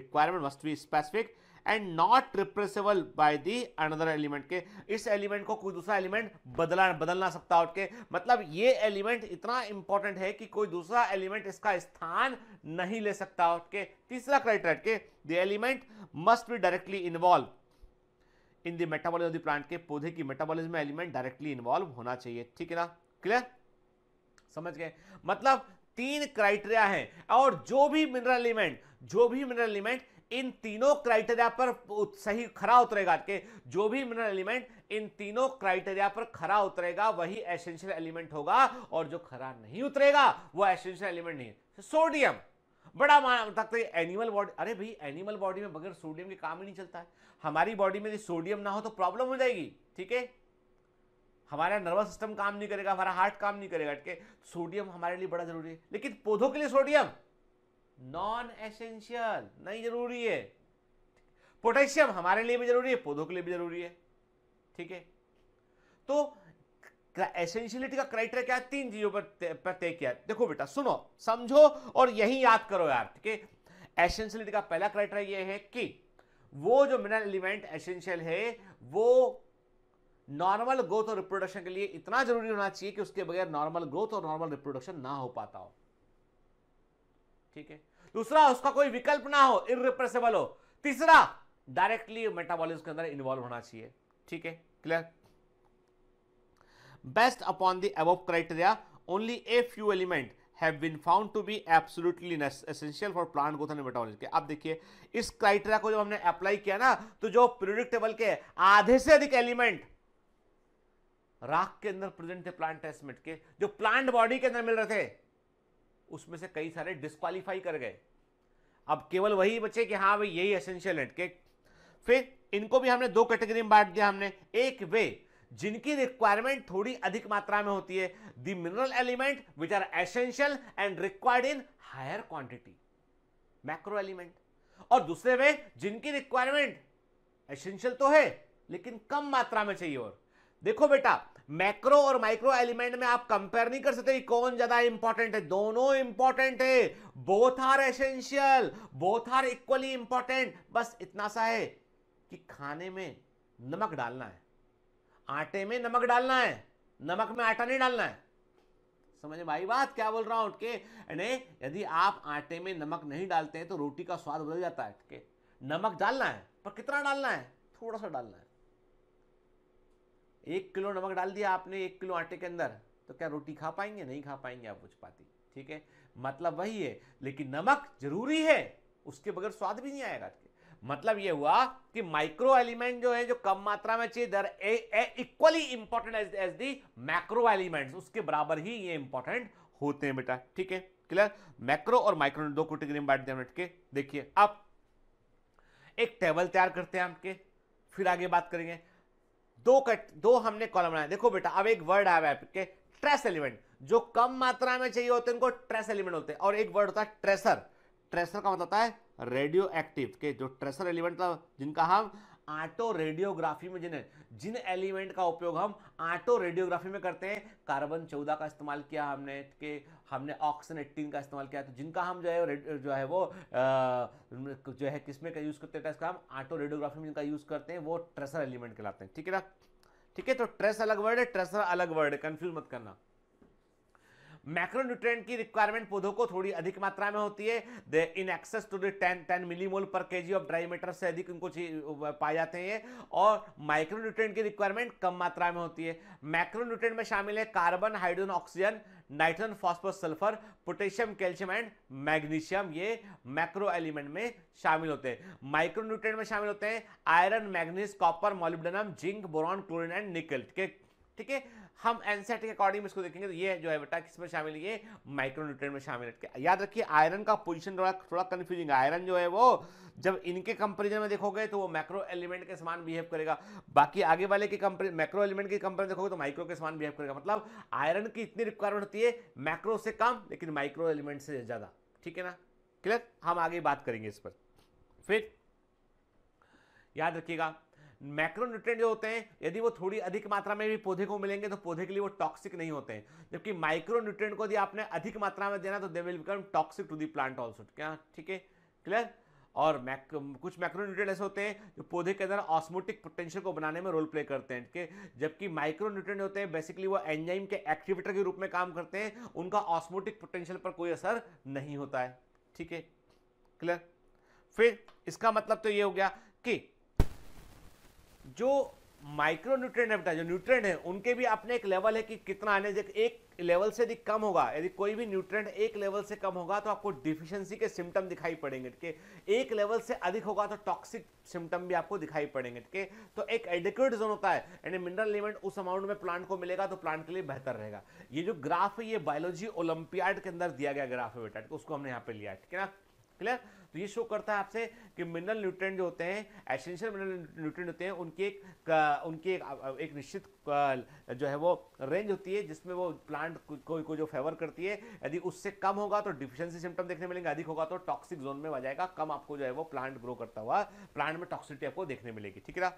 requirement must be specific and not replaceable by the another element के इस एलिमेंट को कोई दूसरा एलिमेंट बदला बदल ना सकता उठ के मतलब ये एलिमेंट इतना इंपॉर्टेंट है कि कोई दूसरा एलिमेंट इसका स्थान नहीं ले सकता उठ के तीसरा क्राइटेरिया के the element must be directly involve in the metabolism of the plant के पौधे की मेटाबॉलिज्म में एलिमेंट डायरेक्टली इन्वॉल्व होना चाहिए ठीक है ना क्लियर समझ गए मतलब तीन क्राइटेरिया है और जो भी मिनरल एलिमेंट जो भी मिनरल एलिमेंट इन तीनों क्राइटेरिया पर सही खरा उतरेगा के जो भी मिनरल एलिमेंट इन तीनों क्राइटेरिया पर खरा उतरेगा वही एसेंशियल एलिमेंट होगा और जो खरा नहीं उतरेगा वह एसेंशियल एलिमेंट नहीं है सोडियम बड़ा मान तक एनिमल बॉडी अरे भाई एनिमल बॉडी में बगैर सोडियम के काम ही नहीं चलता है हमारी बॉडी में यदि सोडियम ना हो तो प्रॉब्लम हो जाएगी ठीक है हमारा नर्वस सिस्टम काम नहीं करेगा हमारा हार्ट काम नहीं करेगा ठीक है सोडियम हमारे लिए बड़ा जरूरी है लेकिन पौधों के लिए सोडियम नॉन एसेंशियल नहीं जरूरी है पोटेशियम हमारे लिए भी जरूरी है पौधों के लिए भी जरूरी है ठीक है तो एसेंशियलिटी का क्राइटेरिया क्या तीन चीजों पर तय किया देखो बेटा सुनो समझो और यही याद करो यार ठीक है एसेंशियलिटी का पहला क्राइटेरिया यह है कि वो जो मिनरल एलिमेंट एसेंशियल है वो नॉर्मल ग्रोथ और रिप्रोडक्शन के लिए इतना जरूरी होना चाहिए कि उसके बगैर नॉर्मल ग्रोथ और नॉर्मल रिप्रोडक्शन ना हो पाता हो ठीक है दूसरा उसका कोई विकल्प ना हो इरिप्रेसेबल हो तीसरा डायरेक्टली मेटाबॉलिज्म के अंदर इन्वॉल्व होना चाहिए ठीक है clear best upon the above criteria only a few element have been found to be absolutely essential for plant growth and metabolism आप देखिए इस क्राइटेरिया को जब हमने अप्लाई किया ना तो जो प्रोडिक्टेबल के आधे से अधिक एलिमेंट राख के अंदर प्रेजेंट थे प्लांट टेस्ट के जो प्लांट बॉडी के अंदर मिल रहे थे उसमें से कई सारे डिस्कालीफाई कर गए अब केवल वही बचे कि हाँ भाई यही एसेंशियल नेटकेक फिर इनको भी हमने दो कैटेगरी में बांट दिया हमने एक वे जिनकी रिक्वायरमेंट थोड़ी अधिक मात्रा में होती है the mineral element which are essential and required in higher quantity macro element और दूसरे वे जिनकी रिक्वायरमेंट एसेंशियल तो है लेकिन कम मात्रा में चाहिए और देखो बेटा मैक्रो और माइक्रो एलिमेंट में आप कंपेयर नहीं कर सकते कौन ज्यादा इंपॉर्टेंट है दोनों इंपॉर्टेंट है both are essential both are equally important बस इतना सा है कि खाने में नमक डालना है आटे में नमक डालना है नमक में आटा नहीं डालना है समझ भाई बात क्या बोल रहा हूं के यदि आप आटे में नमक नहीं डालते हैं तो रोटी का स्वाद बदल जाता है नमक डालना है पर कितना डालना है थोड़ा सा डालना है एक किलो नमक डाल दिया आपने एक किलो आटे के अंदर तो क्या रोटी खा पाएंगे नहीं खा पाएंगे आप कुछ पाती ठीक है मतलब वही है लेकिन नमक जरूरी है उसके बगैर स्वाद भी नहीं आएगा मतलब यह हुआ कि माइक्रो एलिमेंट जो है जो कम मात्रा में चाहिए they're equally important as as the macro elements उसके बराबर ही ये इंपॉर्टेंट होते हैं बेटा ठीक है क्लियर मैक्रो और माइक्रो दो कैटेगरी में बांट दिया मिनट के देखिए अब एक टेबल तैयार करते हैं आपके फिर आगे बात करेंगे दो कट दो हमने कॉलम बनाया देखो बेटा अब एक वर्ड आया है आपके ट्रेस एलिमेंट जो कम मात्रा में चाहिए होते हैं उनको ट्रेस एलिमेंट होते हैं और एक वर्ड होता है ट्रेसर ट्रेसर का मतलब होता है रेडियो एक्टिव के जो ट्रेसर एलिमेंट था जिनका हम ऑटो रेडियोग्राफी में जिन जिन एलिमेंट का उपयोग हम ऑटो रेडियोग्राफी में करते हैं कार्बन चौदह का इस्तेमाल किया हमने के हमने ऑक्सीजन एट्टीन का इस्तेमाल किया तो जिनका हम जो है जो है वो आ, जो है किसमें का यूज़ करते हैं इसका हम ऑटो रेडियोग्राफी में जिनका यूज़ करते हैं वो ट्रेसर एलिमेंट कहलाते हैं ठीक है ना ठीक है तो ट्रेस अलग वर्ड है ट्रेसर अलग वर्ड है कन्फ्यूज मत करना मैक्रोन्यूट्रिय की रिक्वायरमेंट पौधों को थोड़ी अधिक मात्रा में होती है they in excess to then ten millimole per K of dry matter से अधिक उनको पाए जाते हैं और माइक्रोन्यूट्रेंट की रिक्वायरमेंट कम मात्रा में होती है मैक्रोन्यूट्रिय में शामिल है carbon hydrogen oxygen nitrogen phosphorus sulphur potassium calcium and magnesium ये मैक्रो एलिमेंट में शामिल होते हैं माइक्रोन्यूट्रेंट में शामिल होते हैं iron manganese copper molybdenum zinc boron chlorine and nickel के ठीक है हम एनसेट के अकॉर्डिंग इसको देखेंगे तो ये जो है बेटा किसमें शामिल ये माइक्रोन्यूट्रेन में शामिल है याद रखिए आयरन का पोजीशन थोड़ा थोड़ा कन्फ्यूजिंग आयरन जो है वो जब इनके कंपेरिजन में देखोगे तो वो मैक्रो एलिमेंट के समान बिहेव करेगा बाकी आगे वाले के कंपनी मैक्रो एलिमेंट की कंपेरिजन देखोगे तो माइक्रो के समान बिहेव करेगा मतलब आयरन की इतनी रिक्वायरमेंट होती है मैक्रो से कम लेकिन माइक्रो एलिमेंट से ज़्यादा ठीक है ना क्लियर हम आगे बात करेंगे इस पर फिर याद रखिएगा मैक्रोन्यूट्रेंट जो होते हैं यदि वो थोड़ी अधिक मात्रा में भी पौधे को मिलेंगे तो पौधे के लिए वो टॉक्सिक नहीं होते हैं जबकि माइक्रोन्यूट्रेंट को यदि आपने अधिक मात्रा में देना तो they will become toxic to the plant also क्या ठीक है क्लियर और मैक कुछ मैक्रोन्यूट्रेंट ऐसे होते हैं जो पौधे के अंदर ऑस्मोटिक पोटेंशियल को बनाने में रोल प्ले करते हैं ठीक है जबकि माइक्रोन्यूट्रेंट होते हैं बेसिकली वो एंजाइम के एक्टिवेटर के रूप में काम करते हैं उनका ऑस्मोटिक पोटेंशियल पर कोई असर नहीं होता है ठीक है क्लियर फिर इसका मतलब तो ये हो गया कि जो माइक्रो न्यूट्रेंट है जो न्यूट्रेंट है उनके भी अपने एक लेवल है कि कितना आने जब एक लेवल से यदि कम होगा यदि कोई भी न्यूट्रेंट एक लेवल से कम होगा तो आपको डिफिशियंसी के सिम्टम दिखाई पड़ेंगे ठीक है एक लेवल से अधिक होगा तो टॉक्सिक सिम्टम भी आपको दिखाई पड़ेंगे ठीक है तो एक एडिक्यूट जोन होता है यानी मिनरल एलिमेंट उस अमाउंट में प्लांट को मिलेगा तो प्लांट के लिए बेहतर रहेगा ये जो ग्राफ है ये बायोलॉजी ओलंपियाड के अंदर दिया गया ग्राफ है बेटा उसको हमने यहाँ पे लिया ठीक है ना क्लियर तो ये शो करता है आपसे कि मिनरल न्यूट्रेंट जो होते हैं एसेंशियल मिनरल न्यूट्रेंट होते हैं उनकी एक उनकी एक, एक निश्चित जो है वो रेंज होती है जिसमें वो प्लांट को, को जो फेवर करती है यदि उससे कम होगा तो डिफिशेंसी सिम्टम देखने मिलेंगे अधिक होगा तो टॉक्सिक जोन में आ जाएगा कम आपको जो है वो प्लांट ग्रो करता हुआ प्लांट में टॉक्सिटी आपको देखने मिलेगी ठीक है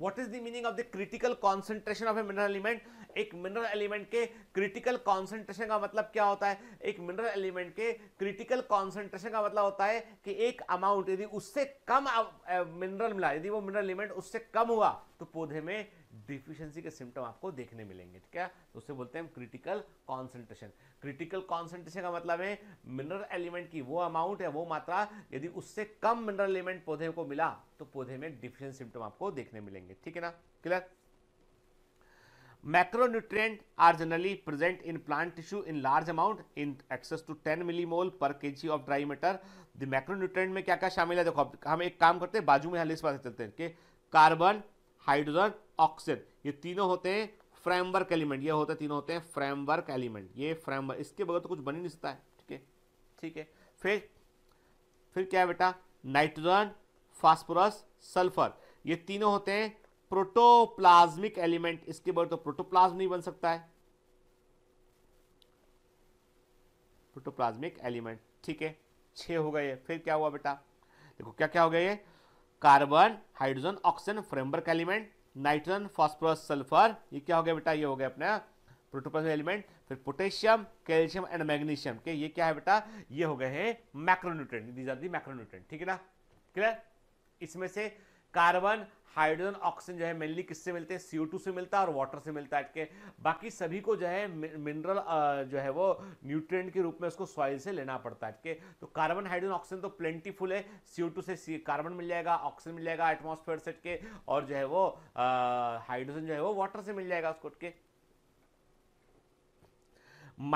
what is the meaning of the critical concentration of a mineral element एक मिनरल एलिमेंट के क्रिटिकल कॉन्सेंट्रेशन का मतलब क्या होता है एक मिनरल एलिमेंट के क्रिटिकल कॉन्सेंट्रेशन का मतलब होता है कि एक अमाउंट यदि उससे कम मिनरल मिला यदि वो मिनरल एलिमेंट उससे कम हुआ तो पौधे में डिफिशियंसी के सिम्टम आपको देखने मिलेंगे ठीक है तो उसे बोलते हैं हम क्रिटिकल कॉन्सेंट्रेशन क्रिटिकल कॉन्सेंट्रेशन का मतलब है मिनरल एलिमेंट की वो अमाउंट है वो मात्रा यदि उससे कम मिनरल एलिमेंट पौधे को मिला तो पौधे में डिफिशियंट सिम्टम आपको देखने मिलेंगे ठीक है ना clear macronutrient are generally present in plant tissue in large amount in excess to 10 millimole per kg of dry matter the macronutrient में क्या क्या शामिल है देखो हम एक काम करते हैं बाजू में यहाँ लिस्ट पास चलते हैं कि कार्बन हाइड्रोजन ऑक्सीजन ये तीनों होते हैं फ्रेमवर्क एलिमेंट ये होते हैं तीनों होते हैं फ्रेमवर्क एलिमेंट ये फ्रेमवर्क इसके बगैर तो कुछ बन ही नहीं सकता है ठीक है ठीक है फिर फिर क्या बेटा नाइट्रोजन फास्फोरस सल्फर ये तीनों होते हैं प्रोटोप्लाज्मिक एलिमेंट इसके बगैर तो प्रोटोप्लाज्म नहीं बन सकता है प्रोटोप्लाज्मिक एलिमेंट ठीक है छह हो गए फिर क्या हुआ बेटा देखो क्या क्या हो गया ये carbon hydrogen oxygen framework element nitrogen phosphorus sulphur ये क्या हो गया बेटा ये हो गया अपना प्रोटोप्लाज्मिक एलिमेंट फिर पोटेशियम कैल्शियम एंड मैग्नीशियम के ये क्या है बेटा ये हो गए हैं मैक्रोन्यूट्रेंट दीज आर दी मैक्रोन्यूट्रेंट ठीक है ना क्लियर इसमें से कार्बन हाइड्रोजन ऑक्सीजन जो है मेनली किससे मिलते हैं सीओ से मिलता है और वाटर से मिलता है के बाकी सभी को जो है मिनरल जो है वो न्यूट्रिएंट के रूप में उसको सॉइल से लेना पड़ता है के तो कार्बन हाइड्रोजन ऑक्सीजन तो प्लेंटीफुल है सीओ से कार्बन मिल जाएगा ऑक्सीजन मिल जाएगा एटमोसफेयर सेट के और जो है वो हाइड्रोजन जो है वो वाटर से मिल जाएगा उसको के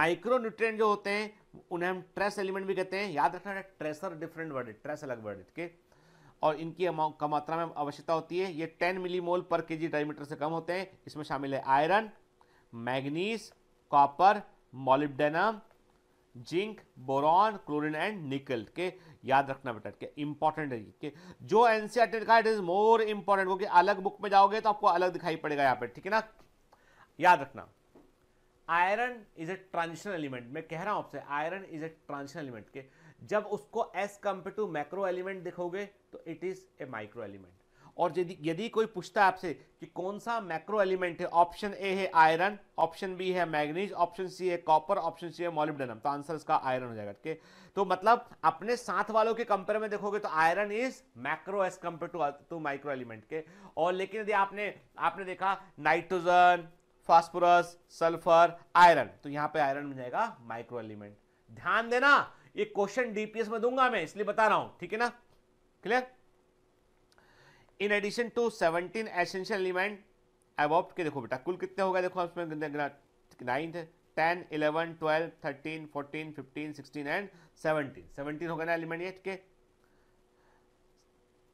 माइक्रो न्यूट्रिएंट जो होते हैं उन्हें हम ट्रेस एलिमेंट भी कहते हैं याद रखना ट्रेसर डिफरेंट वर्ड है ट्रेस अलग वर्ड है ठीक है और इनकी कम मात्रा में आवश्यकता होती है ये 10 मिलीमोल पर केजी डायमीटर से कम होते हैं इसमें शामिल है iron manganese copper molybdenum zinc boron chlorine and nickel के याद रखना बेटा के इंपॉर्टेंट है के जो एनसीआर e का इट इज मोर इंपॉर्टेंट क्योंकि अलग बुक में जाओगे तो आपको अलग दिखाई पड़ेगा यहाँ पे ठीक है ना याद रखना iron is a transitional element मैं कह रहा हूं आपसे iron is a transitional element के जब उसको as compare to macro element देखोगे तो it is a micro element और यदि यदि कोई पूछता आपसे कि कौन सा मैक्रो एलिमेंट है ऑप्शन ए है आयरन ऑप्शन बी है मैग्नीज ऑप्शन सी है कॉपर ऑप्शन सी है मोलिब्डेनम तो आंसर इसका आयरन हो जाएगा ठीक तो मतलब अपने साथ वालों के कंपेयर में देखोगे तो iron is macro as compare to to micro element के और लेकिन यदि आपने आपने देखा नाइट्रोजन फॉस्फोरस सल्फर आयरन तो यहाँ पे आयरन बन जाएगा माइक्रो एलिमेंट ध्यान देना ये क्वेश्चन डीपीएस में दूंगा मैं इसलिए बता रहा हूं ठीक है ना clear in addition to seventeen essential element above के देखो बेटा कुल कितने होगा देखो उसमें ninth ten eleven twelve thirteen fourteen fifteen sixteen and seventeen seventeen होगा ना एलिमेंट ये के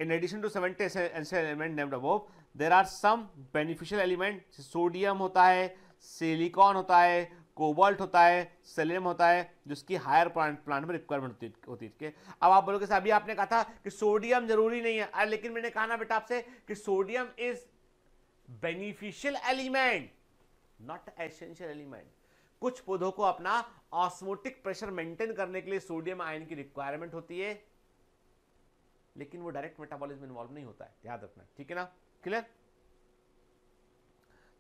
in addition to 70 essential element named above there are some beneficial element sodium होता है सिलिकॉन होता है कोबाल्ट होता है सेलेनियम होता है जिसकी हायर प्लांट प्लांट में रिक्वायरमेंट होती है अब आप बोलोगे अभी आपने कहा था कि सोडियम जरूरी नहीं है अरे लेकिन मैंने कहा ना बेटा आपसे कि sodium is beneficial element not essential element कुछ पौधों को अपना ऑस्मोटिक प्रेशर मेंटेन करने के लिए सोडियम आयन की रिक्वायरमेंट होती है लेकिन वो डायरेक्ट मेटाबॉलिज्म इन्वॉल्व नहीं होता है याद रखना ठीक है ना क्लियर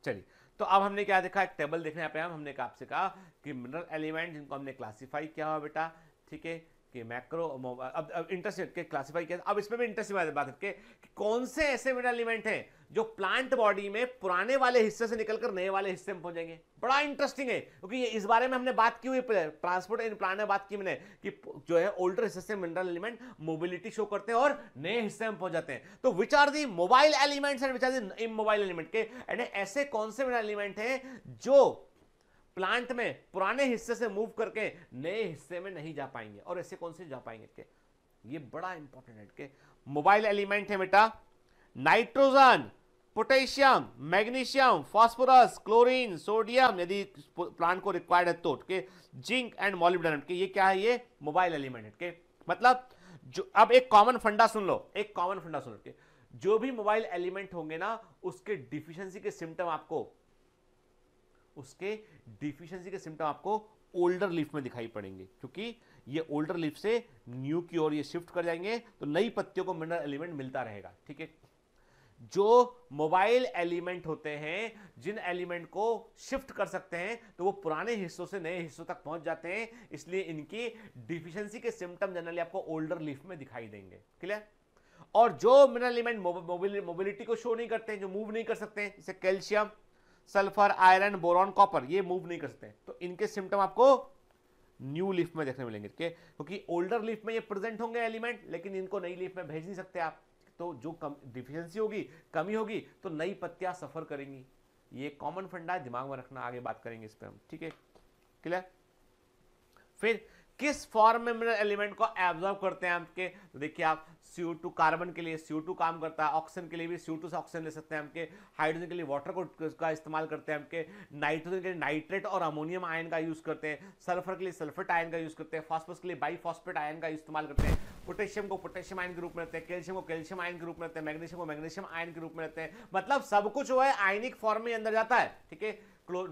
चलिए तो अब हमने क्या देखा एक टेबल देखने यहाँ पे हम हमने आपसे कहा कि मिनरल एलिमेंट जिनको हमने क्लासीफाई किया हुआ बेटा ठीक है के मैक्रो अब, अब इंटरेस्ट के क्लासिफाई किया अब इसमें भी इंटरेस्टिंग बात बात करके कि कौन से ऐसे मिनरल एलिमेंट हैं जो प्लांट बॉडी में पुराने वाले हिस्से से निकलकर नए वाले हिस्से में पहुंचेंगे बड़ा इंटरेस्टिंग है क्योंकि ये इस बारे में हमने बात की हुई ट्रांसपोर्ट एंड प्लांट में बात की मैंने कि जो है ओल्डर हिस्से से मिनरल एलिमेंट मोबिलिटी शो करते हैं और नए हिस्से में पहुंच जाते हैं तो which are the mobile elements and which are the immobile element के एंड ऐसे कौन से मिनरल एलिमेंट हैं जो प्लांट में पुराने हिस्से से मूव करके नए हिस्से में नहीं जा पाएंगे और ऐसे कौन से जा पाएंगे के ये बड़ा इंपॉर्टेंट है मोबाइल एलिमेंट है बेटा nitrogen potassium magnesium phosphorus chlorine sodium यदि प्लांट को रिक्वायर्ड है तो के जिंक एंड मॉलिब्डेनम के ये क्या है ये मोबाइल एलिमेंट के मतलब जो अब एक कॉमन फंडा सुन लो एक कॉमन फंडा सुन लो के जो भी मोबाइल एलिमेंट होंगे ना उसके डिफिशियंसी के सिम्टम आपको उसके डिफिशियंसी के सिम्टम आपको ओल्डर लीफ में दिखाई पड़ेंगे क्योंकि ये ओल्डर लीफ से न्यू की ओर ये शिफ्ट कर जाएंगे तो नई पत्तियों को मिनरल एलिमेंट मिलता रहेगा ठीक है जो मोबाइल एलिमेंट होते हैं जिन एलिमेंट को शिफ्ट कर सकते हैं तो वो पुराने हिस्सों से नए हिस्सों तक पहुंच जाते हैं इसलिए इनकी डिफिशियंसी के सिम्टम जनरली आपको ओल्डर लीफ में दिखाई देंगे क्लियर और जो मिनरल एलिमेंट मोबिलिटी को शो नहीं करते हैं जो मूव नहीं कर सकते हैं जैसे calcium sulphur iron boron copper ये मूव नहीं कर सकते तो इनके सिम्टम आपको न्यू लीफ में देखने मिलेंगे क्योंकि ओल्डर लीफ में ये प्रेजेंट होंगे एलिमेंट लेकिन इनको नई लीफ में भेज नहीं सकते आप तो जो कम डिफिशियंसी होगी कमी होगी तो नई पत्तियां सफ़र करेंगी ये कॉमन फंडा है दिमाग में रखना आगे बात करेंगे इस पर हम ठीक है क्लियर फिर किस फॉर्म में मिनरल एलिमेंट को एब्जॉर्व करते हैं आपके तो देखिए आप सीओ टू कार्बन के लिए सीओ टू काम करता है ऑक्सीजन के लिए भी सीओ टू से ऑक्सीजन ले सकते हैं आपके हाइड्रोजन के लिए वाटर को का इस्तेमाल करते हैं आपके नाइट्रोजन के लिए नाइट्रेट और अमोनियम आयन का यूज़ करते हैं सल्फर के लिए सल्फेट आयन का यूज़ करते हैं फॉस्फोस के लिए बाईफॉस्फेट आयन का इस्तेमाल करते हैं पोटेशियम को पोटेशियम आयन के रूप में रहते हैं कैल्शियम को कैल्शियम आयन के रूप में रहते हैं मैग्नीशियम को मैग्नीशियम आयन के रूप में रहते हैं मतलब सब कुछ जो है आयनिक फॉर्म में अंदर जाता है ठीक है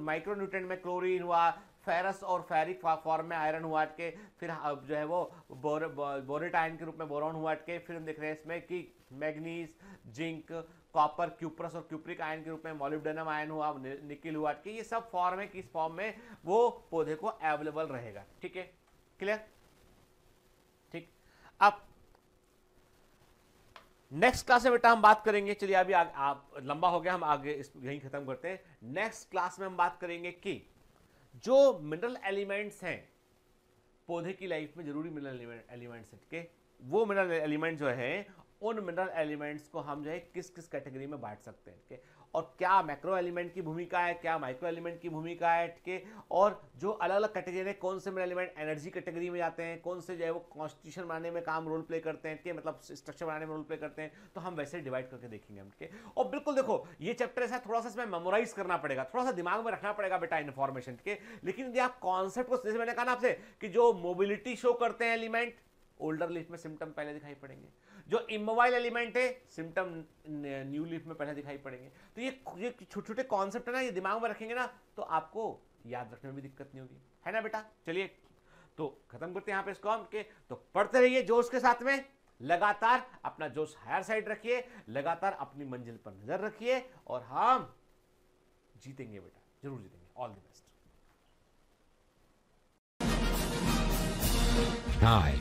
माइक्रोन्यूट्रेंट में क्लोरीन हुआ फेरस और फेरिक फॉर्म में आयरन हुआ अटके फिर जो है वो बोर, बोरेट आयन के रूप में बोरॉन हुआ अटके फिर हम देख रहे हैं इसमें कि मैग्नीज जिंक कॉपर क्यूप्रस और क्यूप्रिक आयन के रूप में मोलिब्डेनम आयन हुआ निकिल हुआ अटके ये सब फॉर्म है किस फॉर्म में वो पौधे को अवेलेबल रहेगा ठीक है क्लियर ठीक अब नेक्स्ट क्लास में बेटा हम बात करेंगे चलिए अभी आप लंबा हो गया हम आगे इस यहीं खत्म करते हैं नेक्स्ट क्लास में हम बात करेंगे कि जो मिनरल एलिमेंट्स हैं पौधे की लाइफ में जरूरी मिनरल एलिमेंट्स के वो मिनरल एलिमेंट जो है उन मिनरल एलिमेंट्स को हम जो है किस किस कैटेगरी में बांट सकते हैं ठीक है और क्या मैक्रो एलिमेंट की भूमिका है क्या माइक्रो एलिमेंट की भूमिका है ठीक है और जो अलग अलग कैटेगरी है कौन से मिनरल एलिमेंट एनर्जी कैटेगरी में जाते हैं कौन से जो है वो कॉन्स्टिट्यूशन बनाने में काम रोल प्ले करते हैं ठीक है मतलब स्ट्रक्चर बनाने में रोल प्ले करते हैं तो हम वैसे डिवाइड करके देखेंगे हम ठीक है और बिल्कुल देखो ये चैप्टर ऐसा थोड़ा सा इसमें मेमोराइज करना पड़ेगा थोड़ा सा दिमाग में रखना पड़ेगा बेटा इन्फॉर्मेशन ठीक है लेकिन यदि आप कॉन्सेप्ट को जैसे मैंने कहा ना आपसे कि जो मोबिलिटी शो करते हैं एलिमेंट ओल्डर लिफ में सिम्टम पहले दिखाई पड़ेंगे जो इमोबाइल एलिमेंट है सिम्टम न्यू लीफ में पहले दिखाई पड़ेंगे तो ये ये छोटे छोटे कॉन्सेप्ट है ना ये दिमाग में रखेंगे ना तो आपको याद रखने में भी दिक्कत नहीं होगी है ना बेटा चलिए तो खत्म करते हैं यहाँ पे इसको हम के तो पढ़ते रहिए जोश के साथ में लगातार अपना जोश हायर साइड रखिए लगातार अपनी मंजिल पर नजर रखिए और हम जीतेंगे बेटा जरूर जीतेंगे all the best Hi.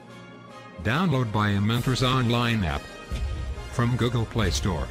Download by Mentors Online app from Google Play Store.